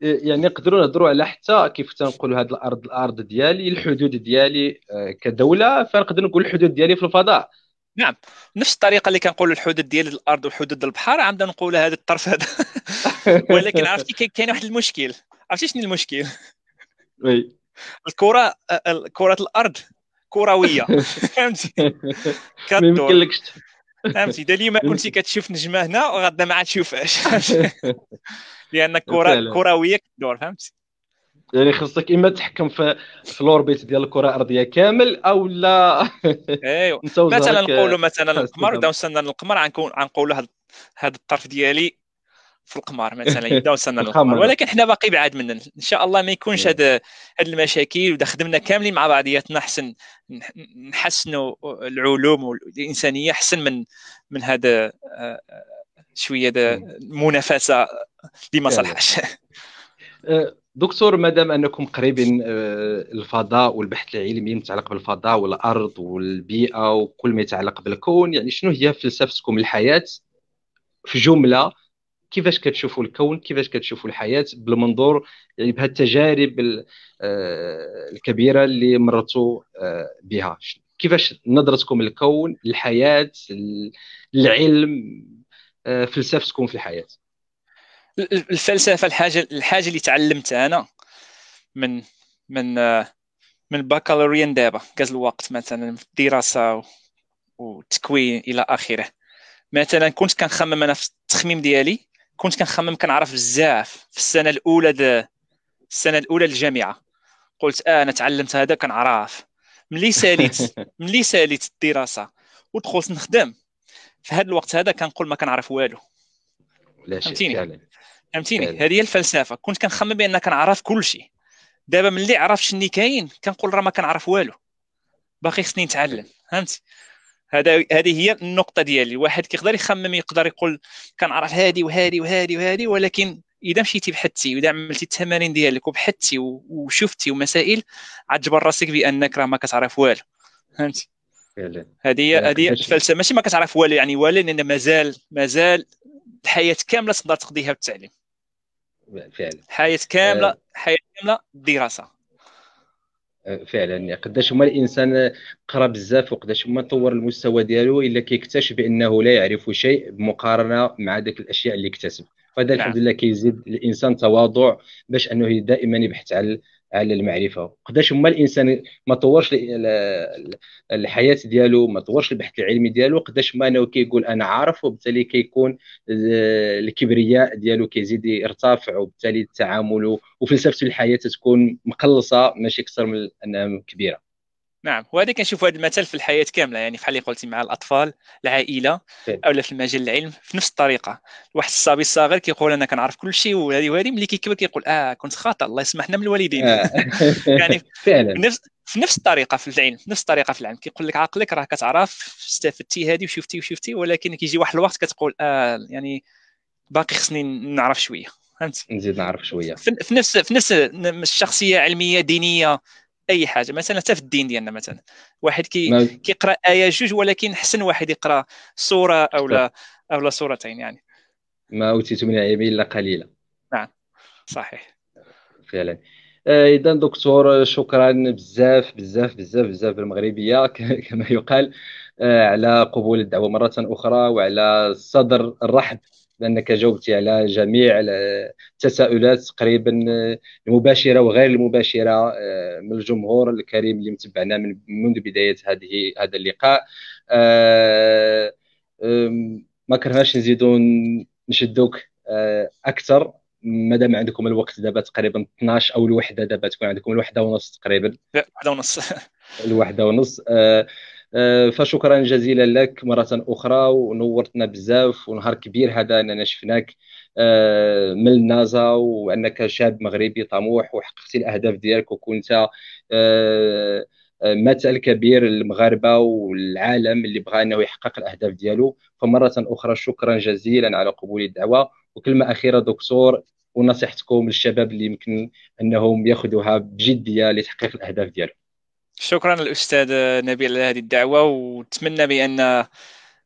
Speaker 1: يعني نقدروا نهضروا على حتى كيف تنقولوا هذه الارض
Speaker 2: الارض ديالي الحدود ديالي آه، كدوله فنقدر نقول الحدود ديالي في الفضاء نعم نفس الطريقه اللي كنقول الحدود ديال الارض وحدود البحر عمدا نقول هذا الطرف هذا ولكن عرفتي كاين واحد المشكل عرفتي شنو المشكل وي الكره آه، كره الارض كرويه فهمتي ما يمكنلكش فهمتي اذا اليوم كنتي كتشوف نجمه هنا غدا ما عاد تشوفهاش لان الكره الكرويه كدور فهمتي
Speaker 1: يعني خصك اما تحكم في في لوربيت ديال الكره الارضيه كامل او لا
Speaker 2: ايوا مثلا نقولوا مثلا القمر اذا وصلنا القمر غنكون غنقولوا هذا الطرف ديالي في القمر مثلا يبدا وصلنا للقمار ولكن حنا باقي بعاد منا ان شاء الله ما يكونش هاد إيه. هاد المشاكل ودا خدمنا كاملين مع بعضياتنا حسن نحسنوا العلوم الانسانيه احسن من من هذا آه، شويه إيه. المنافسه اللي ما صلحش
Speaker 1: دكتور مادام انكم قريبين آه، الفضاء والبحث العلمي المتعلق بالفضاء والارض والبيئه وكل ما يتعلق بالكون يعني شنو هي فلسفتكم الحياه في جمله كيفاش كتشوفوا الكون كيفاش كتشوفوا الحياه بالمنظور يعني بهالتجارب آه، الكبيره اللي مرتوا آه، بها كيفاش نظرتكم للكون
Speaker 2: الحياه العلم آه، فلسفتكم في الحياه الفلسفه الحاجه الحاجه اللي تعلمتها انا من من من الباكالوريا دابا كاز الوقت مثلا في الدراسه والتكوين الى اخره مثلا كنت كنخمم انا في التخميم ديالي كنت كنخمم كنعرف بزاف في السنه الاولى د السنه الاولى للجامعه قلت اه انا تعلمت هذا كنعرف ملي ساليت ملي ساليت الدراسه ودخلت نخدم في هذا الوقت هذا كنقول ما كنعرف والو فهمتيني فهمتيني هذه هي الفلسفه كنت كنخمم بان كنعرف كل شيء دابا ملي عرفت شني كاين كنقول راه ما كنعرف والو باقي خصني نتعلم فهمتي هذا هذه هي النقطه ديالي واحد كيقدر يخمم يقدر يقول كنعرف هذه وهذه وهذه وهذه ولكن اذا مشيتي بحثتي واذا عملتي التمارين ديالك وبحثتي وشفتي ومسائل عتجبر راسك بانك راه ما كتعرف والو فهمتي هذه هذه الفلسفه ماشي ما كتعرف والو يعني والو لان مازال مازال الحياه كامله تقدر تقضيها بالتعليم فعلا حياه كامله أه. حياه كامله الدراسه
Speaker 1: فعلا قداش هما الانسان قرا بزاف وقداش هما طور المستوى ديالو الا كيكتشف بانه لا يعرف شيء بمقارنه مع ذاك الاشياء اللي اكتسب فهذا نعم. الحمد لله كيزيد الانسان تواضع باش انه دائما يبحث على على المعرفه قداش ما الانسان ما طورش الحياه ديالو ما طورش البحث العلمي ديالو قداش ما انا كيقول انا عارف وبالتالي كيكون آه، الكبرياء ديالو كيزيد يرتفع وبالتالي التعامل وفلسفه الحياه تكون مقلصه ماشي اكثر من انها
Speaker 2: كبيره نعم وهذا كنشوف هذا المثل في الحياه كامله يعني بحال اللي قلتي مع الاطفال العائله إيه. او في المجال العلم في نفس الطريقه واحد الصبي الصغير كيقول انا كنعرف كل شيء وهذه وهذه ملي كيكبر كيقول اه كنت خاطئ الله يسمحنا من الوالدين آه. يعني فعلا نفس في نفس الطريقه في العلم في نفس الطريقه في العلم كيقول لك عقلك راه كتعرف استفدتي هذه وشفتي وشفتي ولكن كيجي واحد الوقت كتقول اه يعني باقي خصني نعرف شويه فهمت نزيد نعرف شويه في نفس في نفس الشخصيه علميه دينيه اي حاجه مثلا حتى في الدين ديالنا مثلا واحد كي نعم. كيقرا ايه جوج ولكن حسن واحد يقرا سوره او لا او لا سورتين يعني
Speaker 1: ما اوتيتم من العلم الا قليلا
Speaker 2: نعم صحيح
Speaker 1: فعلا آه، اذا دكتور شكرا بزاف بزاف بزاف بزاف المغربيه كما يقال آه، على قبول الدعوه مره اخرى وعلى صدر الرحب لانك جاوبتي على جميع التساؤلات تقريبا آه، المباشره وغير المباشره آه، من الجمهور الكريم اللي متبعنا من منذ بدايه هذه هذا اللقاء آه، ما كرهناش نزيدو نشدوك اكثر مادام عندكم الوقت دابا تقريبا 12 او الوحده دابا تكون عندكم الوحده ونص تقريبا
Speaker 2: الوحده ونص
Speaker 1: الوحده ونص آه، فشكرا جزيلا لك مرة أخرى ونورتنا بزاف ونهار كبير هذا أننا شفناك آه، من النازا وأنك شاب مغربي طموح وحققت الأهداف ديالك وكنت آه، مثل كبير للمغاربه والعالم اللي بغى انه يحقق الاهداف ديالو فمره اخرى شكرا جزيلا على قبول الدعوه وكلمه اخيره دكتور ونصيحتكم للشباب اللي يمكن انهم ياخذوها بجديه لتحقيق الاهداف دياله
Speaker 2: شكرا الاستاذ نبيل على هذه الدعوه ونتمنى بان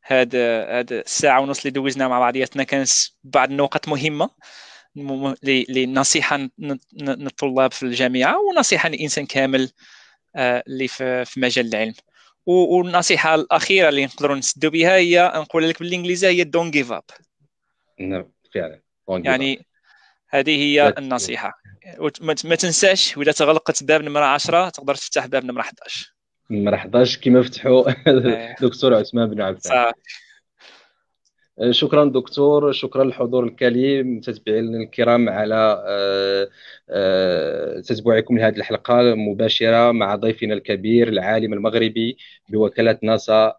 Speaker 2: هاد هذا الساعه ونص اللي دوزنا مع بعضياتنا كانت بعض النقط مهمه لنصيحه للطلاب في الجامعه ونصيحه للانسان كامل آه، اللي في مجال العلم والنصيحه الاخيره اللي نقدروا نسدوا بها هي نقول لك بالانجليزيه هي دون جيف اب
Speaker 1: نعم فعلا
Speaker 2: يعني هذه هي النصيحه ما تنساش واذا تغلقت باب نمره 10 تقدر تفتح باب نمره 11
Speaker 1: نمره 11 كما فتحوا الدكتور إيه. عثمان بن عبد أه، شكرا دكتور شكرا للحضور الكريم متابعينا الكرام على أه، أه، تتبعكم لهذه الحلقه المباشره مع ضيفنا الكبير العالم المغربي بوكاله ناسا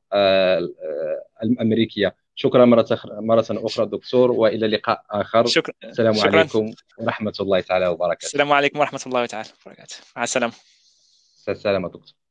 Speaker 1: الامريكيه شكرا مرة مرة أخرى دكتور وإلى لقاء آخر شكرا
Speaker 2: السلام شكرا. عليكم
Speaker 1: ورحمة الله تعالى وبركاته
Speaker 2: السلام عليكم ورحمة الله تعالى وبركاته مع السلامة السلامة دكتور